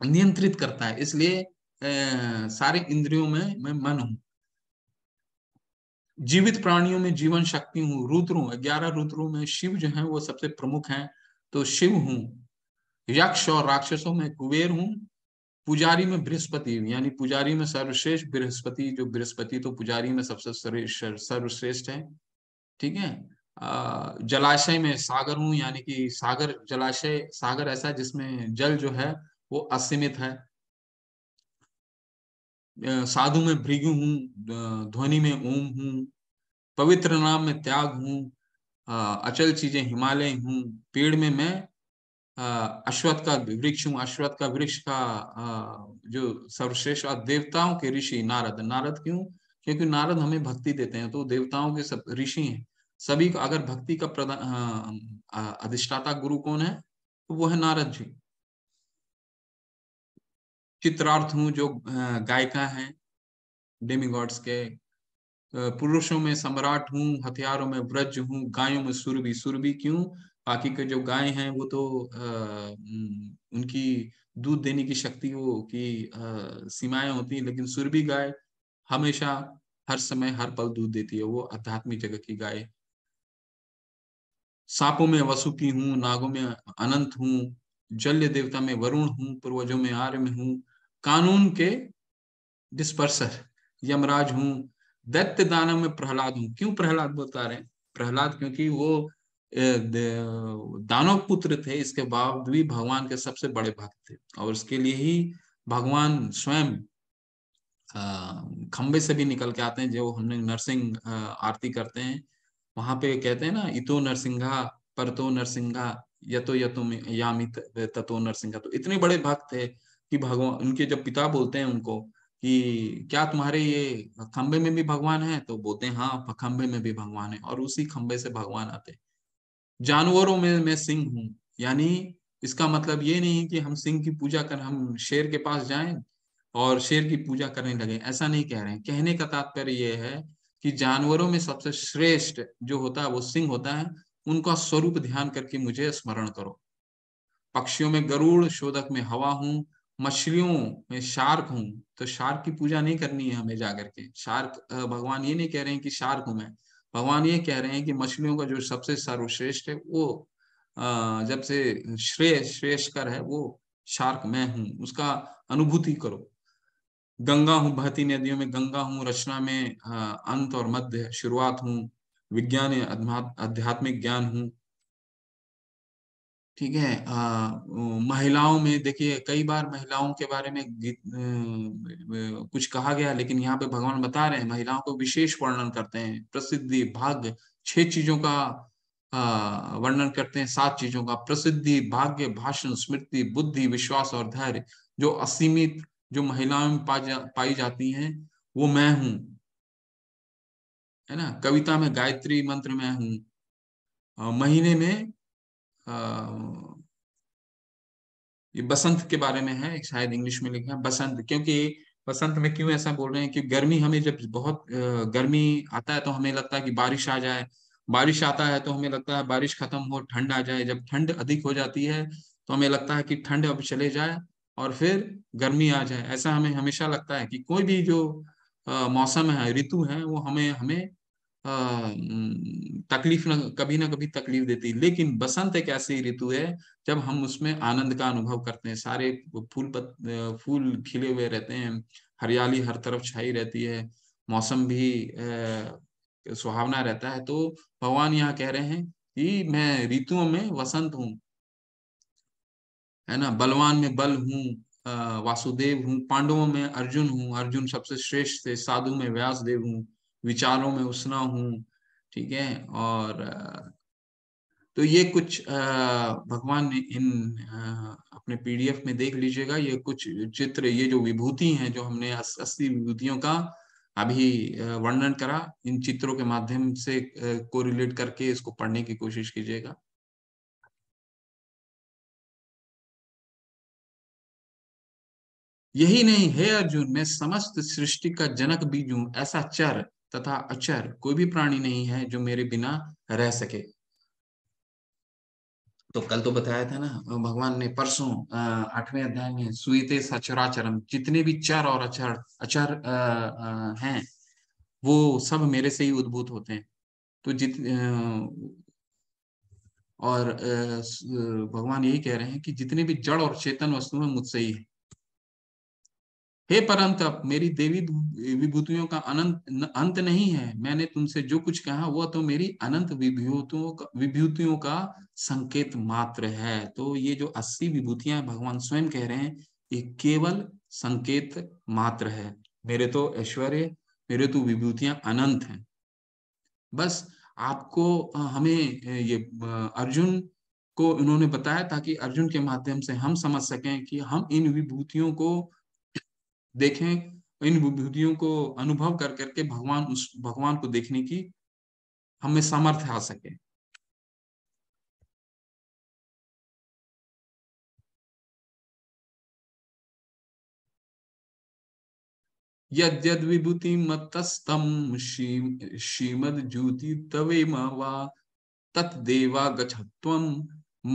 Speaker 3: नियंत्रित करता है इसलिए ए, सारे इंद्रियों में मैं मन हूं जीवित प्राणियों में जीवन शक्ति हूं रुद्रों ग्यारह रुद्रों में शिव जो है वो सबसे प्रमुख हैं तो शिव हूं यक्ष और राक्षसों में कुबेर हूं पुजारी में बृहस्पति यानी पुजारी में सर्वश्रेष्ठ बृहस्पति जो बृहस्पति तो पुजारी में सबसे सर्वश्रेष्ठ है ठीक है जलाशय में सागर हूँ यानी कि सागर जलाशय सागर ऐसा जिसमें जल जो है वो असीमित है साधु में भृगु हूँ ध्वनि में ओम हूँ पवित्र नाम में त्याग हूँ अचल चीजें हिमालय हूँ पेड़ में मैं अश्वत्थ का वृक्ष हूँ अश्वत्थ का वृक्ष का जो सर्वश्रेष्ठ और देवताओं के ऋषि नारद नारद क्यों क्योंकि नारद हमें भक्ति देते हैं तो देवताओं के सब ऋषि हैं सभी को अगर भक्ति का प्रधान अधिष्ठाता
Speaker 2: गुरु कौन है तो वो है नारद जी चित्रार्थ हूँ जो गायिका हैं डेमिगॉड्स के
Speaker 3: पुरुषों में सम्राट हूँ हथियारों में व्रज हूँ गायों में सुरभि सुरभि क्यों बाकी के जो गाय हैं वो तो आ, उनकी दूध देने की शक्ति वो की सीमाएं होती हैं लेकिन सुरभि गाय हमेशा हर समय हर पल दूध देती है वो आध्यात्मिक जगह की गाय सांपों में वसुकी हूँ नागों में अनंत हूँ जल्य देवता में वरुण हूँ पूर्वजों में आर्य में हूँ कानून के डिस्पर्सर यमराज हूं दैत्य दानव में प्रहलाद हूं क्यों प्रहलाद बता रहे हैं प्रहलाद क्योंकि वो दानव पुत्र थे इसके बावजूद भी भगवान के सबसे बड़े भक्त थे और इसके लिए ही भगवान स्वयं खंबे से भी निकल के आते हैं जो हमने नरसिंह आरती करते हैं वहां पे कहते हैं ना इतो नरसिंहा परतो नरसिंहा यतो यतो यामित ततो नरसिंहा तो इतने बड़े भक्त थे कि भगवान उनके जब पिता बोलते हैं उनको कि क्या तुम्हारे ये खंबे में भी भगवान है तो बोलते हैं हाँ खंबे में भी भगवान है और उसी खंबे से भगवान आते जानवरों में मैं सिंह हूँ यानी इसका मतलब ये नहीं कि हम सिंह की पूजा कर हम शेर के पास जाएं और शेर की पूजा करने लगे ऐसा नहीं कह रहे हैं कहने का तात्पर्य यह है कि जानवरों में सबसे श्रेष्ठ जो होता है वो सिंह होता है उनका स्वरूप ध्यान करके मुझे स्मरण करो पक्षियों में गरुड़ शोधक में हवा हूं मछलियों में शार्क हूं तो शार्क की पूजा नहीं करनी है हमें जाकर के शार्क भगवान ये नहीं कह रहे हैं कि शार्क हूं मैं भगवान ये कह रहे हैं कि मछलियों का जो सबसे सर्वश्रेष्ठ है वो जब से श्रेय श्रेष्ठ कर है वो शार्क मैं हूं उसका अनुभूति करो गंगा हूं बहती नदियों में गंगा हूं रचना में अंत और मध्य शुरुआत हूं विज्ञान अध्यात्मिक ज्ञान हूं ठीक है महिलाओं में देखिए कई बार महिलाओं के बारे में आ, कुछ कहा गया लेकिन यहाँ पे भगवान बता रहे हैं महिलाओं को विशेष वर्णन करते हैं प्रसिद्धि भाग्य छह चीजों का वर्णन करते हैं सात चीजों का प्रसिद्धि भाग्य भाषण स्मृति बुद्धि विश्वास और धैर्य जो असीमित जो महिलाओं में पा जा, पाई जाती हैं वो मैं हूं है ना कविता में गायत्री मंत्र मैं हूं महीने में ये बसंत के बारे में है शायद इंग्लिश में लिखा है बसंत क्योंकि बसंत में क्यों ऐसा बोल रहे हैं कि गर्मी हमें जब बहुत गर्मी आता है तो हमें लगता है कि बारिश आ जाए बारिश आता है तो हमें लगता है बारिश खत्म हो ठंड आ जाए जब ठंड अधिक हो जाती है तो हमें लगता है कि ठंड अब चले जाए और फिर गर्मी आ जाए ऐसा हमें हमेशा लगता है कि कोई भी जो मौसम है ऋतु है वो हमें हमें तकलीफ ना कभी ना कभी तकलीफ देती लेकिन बसंत एक ऐसी ऋतु है जब हम उसमें आनंद का अनुभव करते हैं सारे फूल पत, फूल खिले हुए रहते हैं हरियाली हर तरफ छाई रहती है मौसम भी ए, सुहावना रहता है तो भगवान यहाँ कह रहे हैं कि मैं ऋतुओं में वसंत हूँ है ना बलवान में बल हूँ वासुदेव हूँ पांडवों में अर्जुन हूँ अर्जुन सबसे श्रेष्ठ थे साधु में व्यास देव हूँ विचारों में उसना हूं ठीक है और तो ये कुछ भगवान ने इन अपने पीडीएफ में देख लीजिएगा ये कुछ चित्र ये जो विभूति हैं जो हमने अस्सी विभूतियों का अभी वर्णन करा इन
Speaker 1: चित्रों के माध्यम से कोरिलेट करके इसको पढ़ने की कोशिश कीजिएगा यही नहीं है अर्जुन मैं समस्त सृष्टि का जनक बीजू हूं ऐसा चर तथा अचर
Speaker 3: कोई भी प्राणी नहीं है जो मेरे बिना रह सके तो कल तो बताया था ना भगवान ने परसों आठवें अध्याय में सुईते सचराचरम जितने भी चर और अचर अचर हैं वो सब मेरे से ही उद्भूत होते हैं तो जित और भगवान यही कह रहे हैं कि जितने भी जड़ और चेतन वस्तु में मुझसे ही है हे परंतप मेरी देवी विभूतियों का अनंत अंत नहीं है मैंने तुमसे जो कुछ कहा वह तो मेरी अनंत विभूतियों का विभूतियों का संकेत मात्र है तो ये जो अस्सी विभूतियां भगवान स्वयं कह रहे हैं ये केवल संकेत मात्र है मेरे तो ऐश्वर्य मेरे तो विभूतियां अनंत हैं बस आपको हमें ये अर्जुन को इन्होंने बताया ताकि अर्जुन के माध्यम से हम समझ सकें कि हम इन विभूतियों को देखें इन विभूतियों को अनुभव कर करके भगवान उस भगवान को देखने
Speaker 1: की हमें सामर्थ्य आ सके यद्यद विभूति मतस्तम श्रीमद
Speaker 3: ज्योति तवे मा तत्देवा गम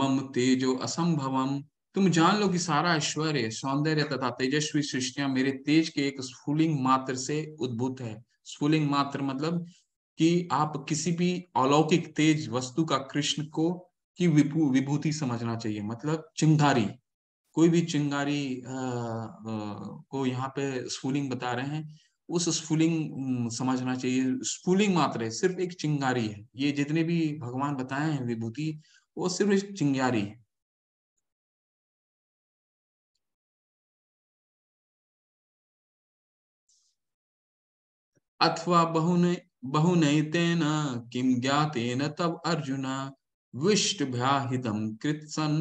Speaker 3: मम तेजो असंभवम तुम जान लो कि सारा ऐश्वर्य सौंदर्य तथा तेजस्वी सृष्टिया मेरे तेज के एक स्फुलिंग मात्र से उद्भूत है स्फुलिंग मात्र मतलब कि आप किसी भी अलौकिक तेज वस्तु का कृष्ण को की विभूति समझना चाहिए मतलब चिंगारी कोई भी चिंगारी आ, आ, को यहाँ पे स्फुलिंग बता रहे हैं उस स्फुलिंग समझना चाहिए स्फुलिंग
Speaker 2: मात्र है सिर्फ एक चिंगारी है ये जितने भी भगवान बताए हैं विभूति वो सिर्फ एक चिंगारी
Speaker 1: है अथवा बहु
Speaker 2: बहुनैतेन किं ज्ञातेन तव अर्जुन विष्टभ्याहितम
Speaker 3: कृत्सन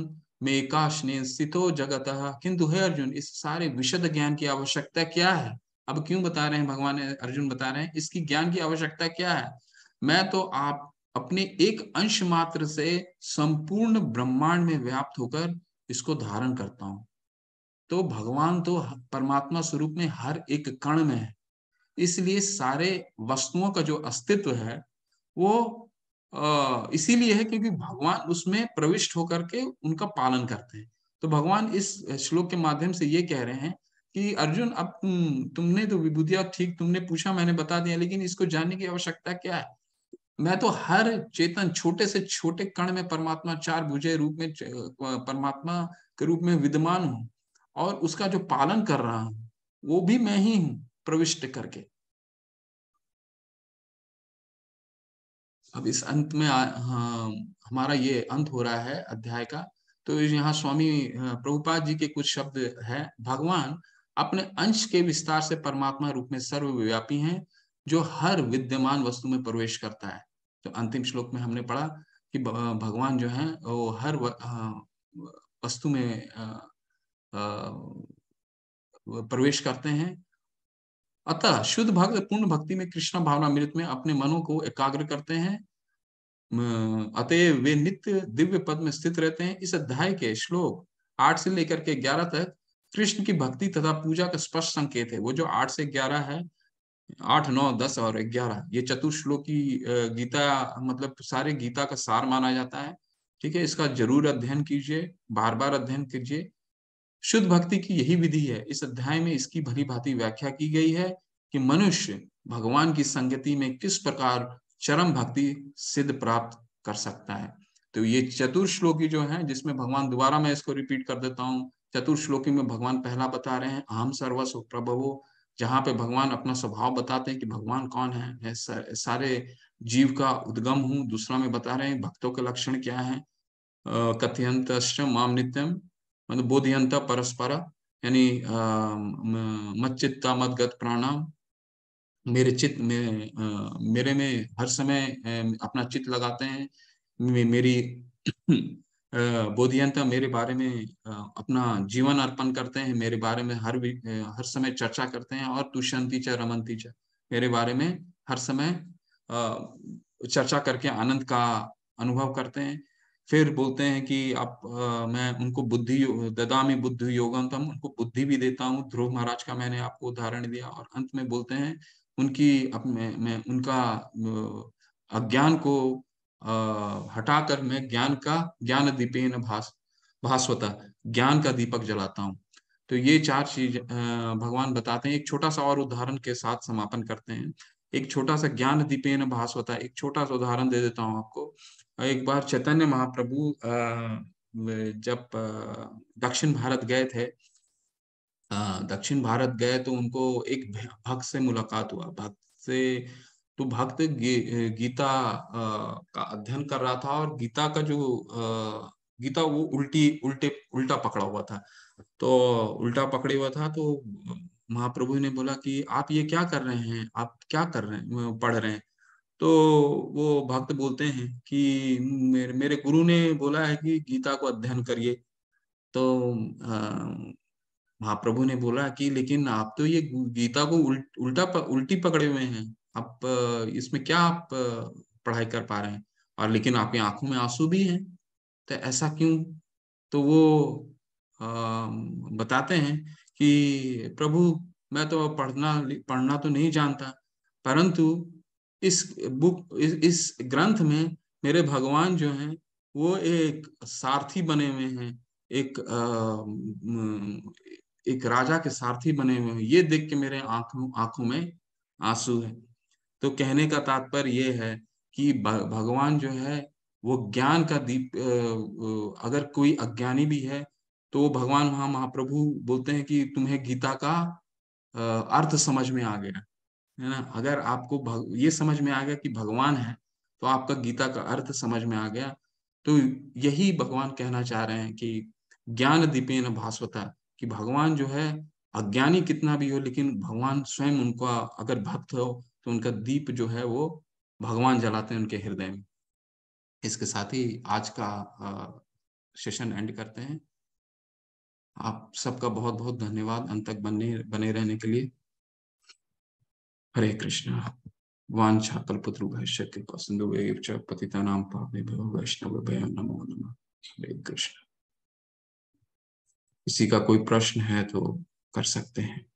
Speaker 3: मेकाशने स्थितो जगत किंतु हे अर्जुन इस सारे विशद ज्ञान की आवश्यकता क्या है अब क्यों बता रहे हैं भगवान अर्जुन बता रहे हैं इसकी ज्ञान की आवश्यकता क्या है मैं तो आप अपने एक अंश मात्र से संपूर्ण ब्रह्मांड में व्याप्त होकर इसको धारण करता हूं तो भगवान तो परमात्मा स्वरूप में हर एक कण में है इसलिए सारे वस्तुओं का जो अस्तित्व है वो इसीलिए है क्योंकि भगवान उसमें प्रविष्ट होकर के उनका पालन करते हैं तो भगवान इस श्लोक के माध्यम से ये कह रहे हैं कि अर्जुन अब तुम तुमने तो विभूतिया ठीक तुमने पूछा मैंने बता दिया लेकिन इसको जानने की आवश्यकता क्या है मैं तो हर चेतन छोटे से छोटे कण में परमात्मा चार भुजे रूप में परमात्मा के रूप में विद्यमान हूँ और उसका जो पालन कर रहा हूँ
Speaker 2: वो भी मैं ही हूँ प्रविष्ट करके अब इस अंत में आ, हाँ, हमारा ये अंत हो रहा है अध्याय
Speaker 3: का तो यहाँ स्वामी हाँ, प्रभुपाद जी के कुछ शब्द है भगवान अपने अंश के विस्तार से परमात्मा रूप में सर्वव्यापी हैं जो हर विद्यमान वस्तु में प्रवेश करता है तो अंतिम श्लोक में हमने पढ़ा कि हाँ, भगवान जो है वो हर हाँ, वस्तु में प्रवेश करते हैं अतः शुद्ध भक्त पूर्ण भक्ति में कृष्णा भावना मृत में अपने मनों को एकाग्र करते हैं अतएव वे नित्य दिव्य पद में स्थित रहते हैं इस अध्याय के श्लोक आठ से लेकर के ग्यारह तक कृष्ण की भक्ति तथा पूजा का स्पष्ट संकेत है वो जो आठ से ग्यारह है आठ नौ दस और ग्यारह ये चतुर्श्लोक की गीता मतलब सारे गीता का सार माना जाता है ठीक है इसका जरूर अध्ययन कीजिए बार बार अध्ययन कीजिए शुद्ध भक्ति की यही विधि है इस अध्याय में इसकी भली भांति व्याख्या की गई है कि मनुष्य भगवान की संगति में किस प्रकार चरम भक्ति सिद्ध प्राप्त कर सकता है तो ये चतुर श्लोकी जो है जिसमें भगवान दोबारा मैं इसको रिपीट कर देता हूँ चतुर श्लोकी में भगवान पहला बता रहे हैं अहम सर्वस्व प्रभवो जहाँ पे भगवान अपना स्वभाव बताते हैं कि भगवान कौन है मैं सारे जीव का उद्गम हूँ दूसरा में बता रहे हैं भक्तों के लक्षण क्या है कथियंत माम नित्यम मतलब बोधयंत परस्पर यानी मच्चित्ता मदगत प्राणाम मेरे चित्त में आ, मेरे में हर समय अपना चित्त लगाते हैं मे, मेरी बोधियंता मेरे बारे में अपना जीवन अर्पण करते हैं मेरे बारे में हर हर समय चर्चा करते हैं और तुषंती च रमंती च मेरे बारे में हर समय चर्चा करके आनंद का अनुभव करते हैं फिर बोलते हैं कि आप आ, मैं उनको बुद्धि ददामी बुद्धि योगम तम उनको बुद्धि भी देता हूँ ध्रुव महाराज का मैंने आपको उदाहरण दिया और अंत में बोलते हैं उनकी अपने मैं उनका अज्ञान को हटाकर मैं ज्ञान का ज्ञान दीपेन भास भास्वता ज्ञान का दीपक जलाता हूँ तो ये चार चीज भगवान बताते हैं एक छोटा सा और उदाहरण के साथ समापन करते हैं एक छोटा सा ज्ञान दीपेन भास्वता एक छोटा सा उदाहरण दे देता हूँ आपको एक बार चैतन्य महाप्रभु जब दक्षिण भारत गए थे दक्षिण भारत गए तो उनको एक भक्त से मुलाकात हुआ भक्त से तो भक्त गी, गीता का अध्ययन कर रहा था और गीता का जो गीता वो उल्टी उल्टे उल्टा पकड़ा हुआ था तो उल्टा पकड़े हुआ था तो महाप्रभु ने बोला कि आप ये क्या कर रहे हैं आप क्या कर रहे हैं पढ़ रहे हैं तो वो भक्त बोलते हैं कि मेरे मेरे गुरु ने बोला है कि गीता को अध्ययन करिए तो महाप्रभु ने बोला कि लेकिन आप तो ये गीता को उल्ट, उल्टा उल्टी पकड़े हुए हैं आप इसमें क्या आप पढ़ाई कर पा रहे हैं और लेकिन आपकी आंखों में आंसू भी हैं तो ऐसा क्यों तो वो आ, बताते हैं कि प्रभु मैं तो पढ़ना पढ़ना तो नहीं जानता परंतु इस बुक इस, इस ग्रंथ में मेरे भगवान जो हैं वो एक सारथी बने हुए हैं एक आ, एक राजा के सारथी बने हुए हैं ये देख के मेरे आंखों आंखों में आंसू है तो कहने का तात्पर्य ये है कि भगवान जो है वो ज्ञान का दीप अगर कोई अज्ञानी भी है तो भगवान वहां महाप्रभु बोलते हैं कि तुम्हें गीता का अर्थ समझ में आ गया है ना अगर आपको भग, ये समझ में आ गया कि भगवान है तो आपका गीता का अर्थ समझ में आ गया तो यही भगवान कहना चाह रहे हैं कि ज्ञान दीपेन भास्वता कि भगवान जो है अज्ञानी कितना भी हो लेकिन भगवान स्वयं उनका अगर भक्त हो तो उनका दीप जो है वो भगवान जलाते हैं उनके हृदय में इसके साथ ही आज का सेशन एंड करते हैं आप सबका बहुत बहुत धन्यवाद अंत तक बने बने रहने के लिए
Speaker 2: हरे कृष्णा वांछा कल्पत्रु
Speaker 3: भैश्य सिंधु पति च पतितानां पापेभ्यो नमो नम हरे
Speaker 1: कृष्ण किसी का कोई प्रश्न है तो कर सकते हैं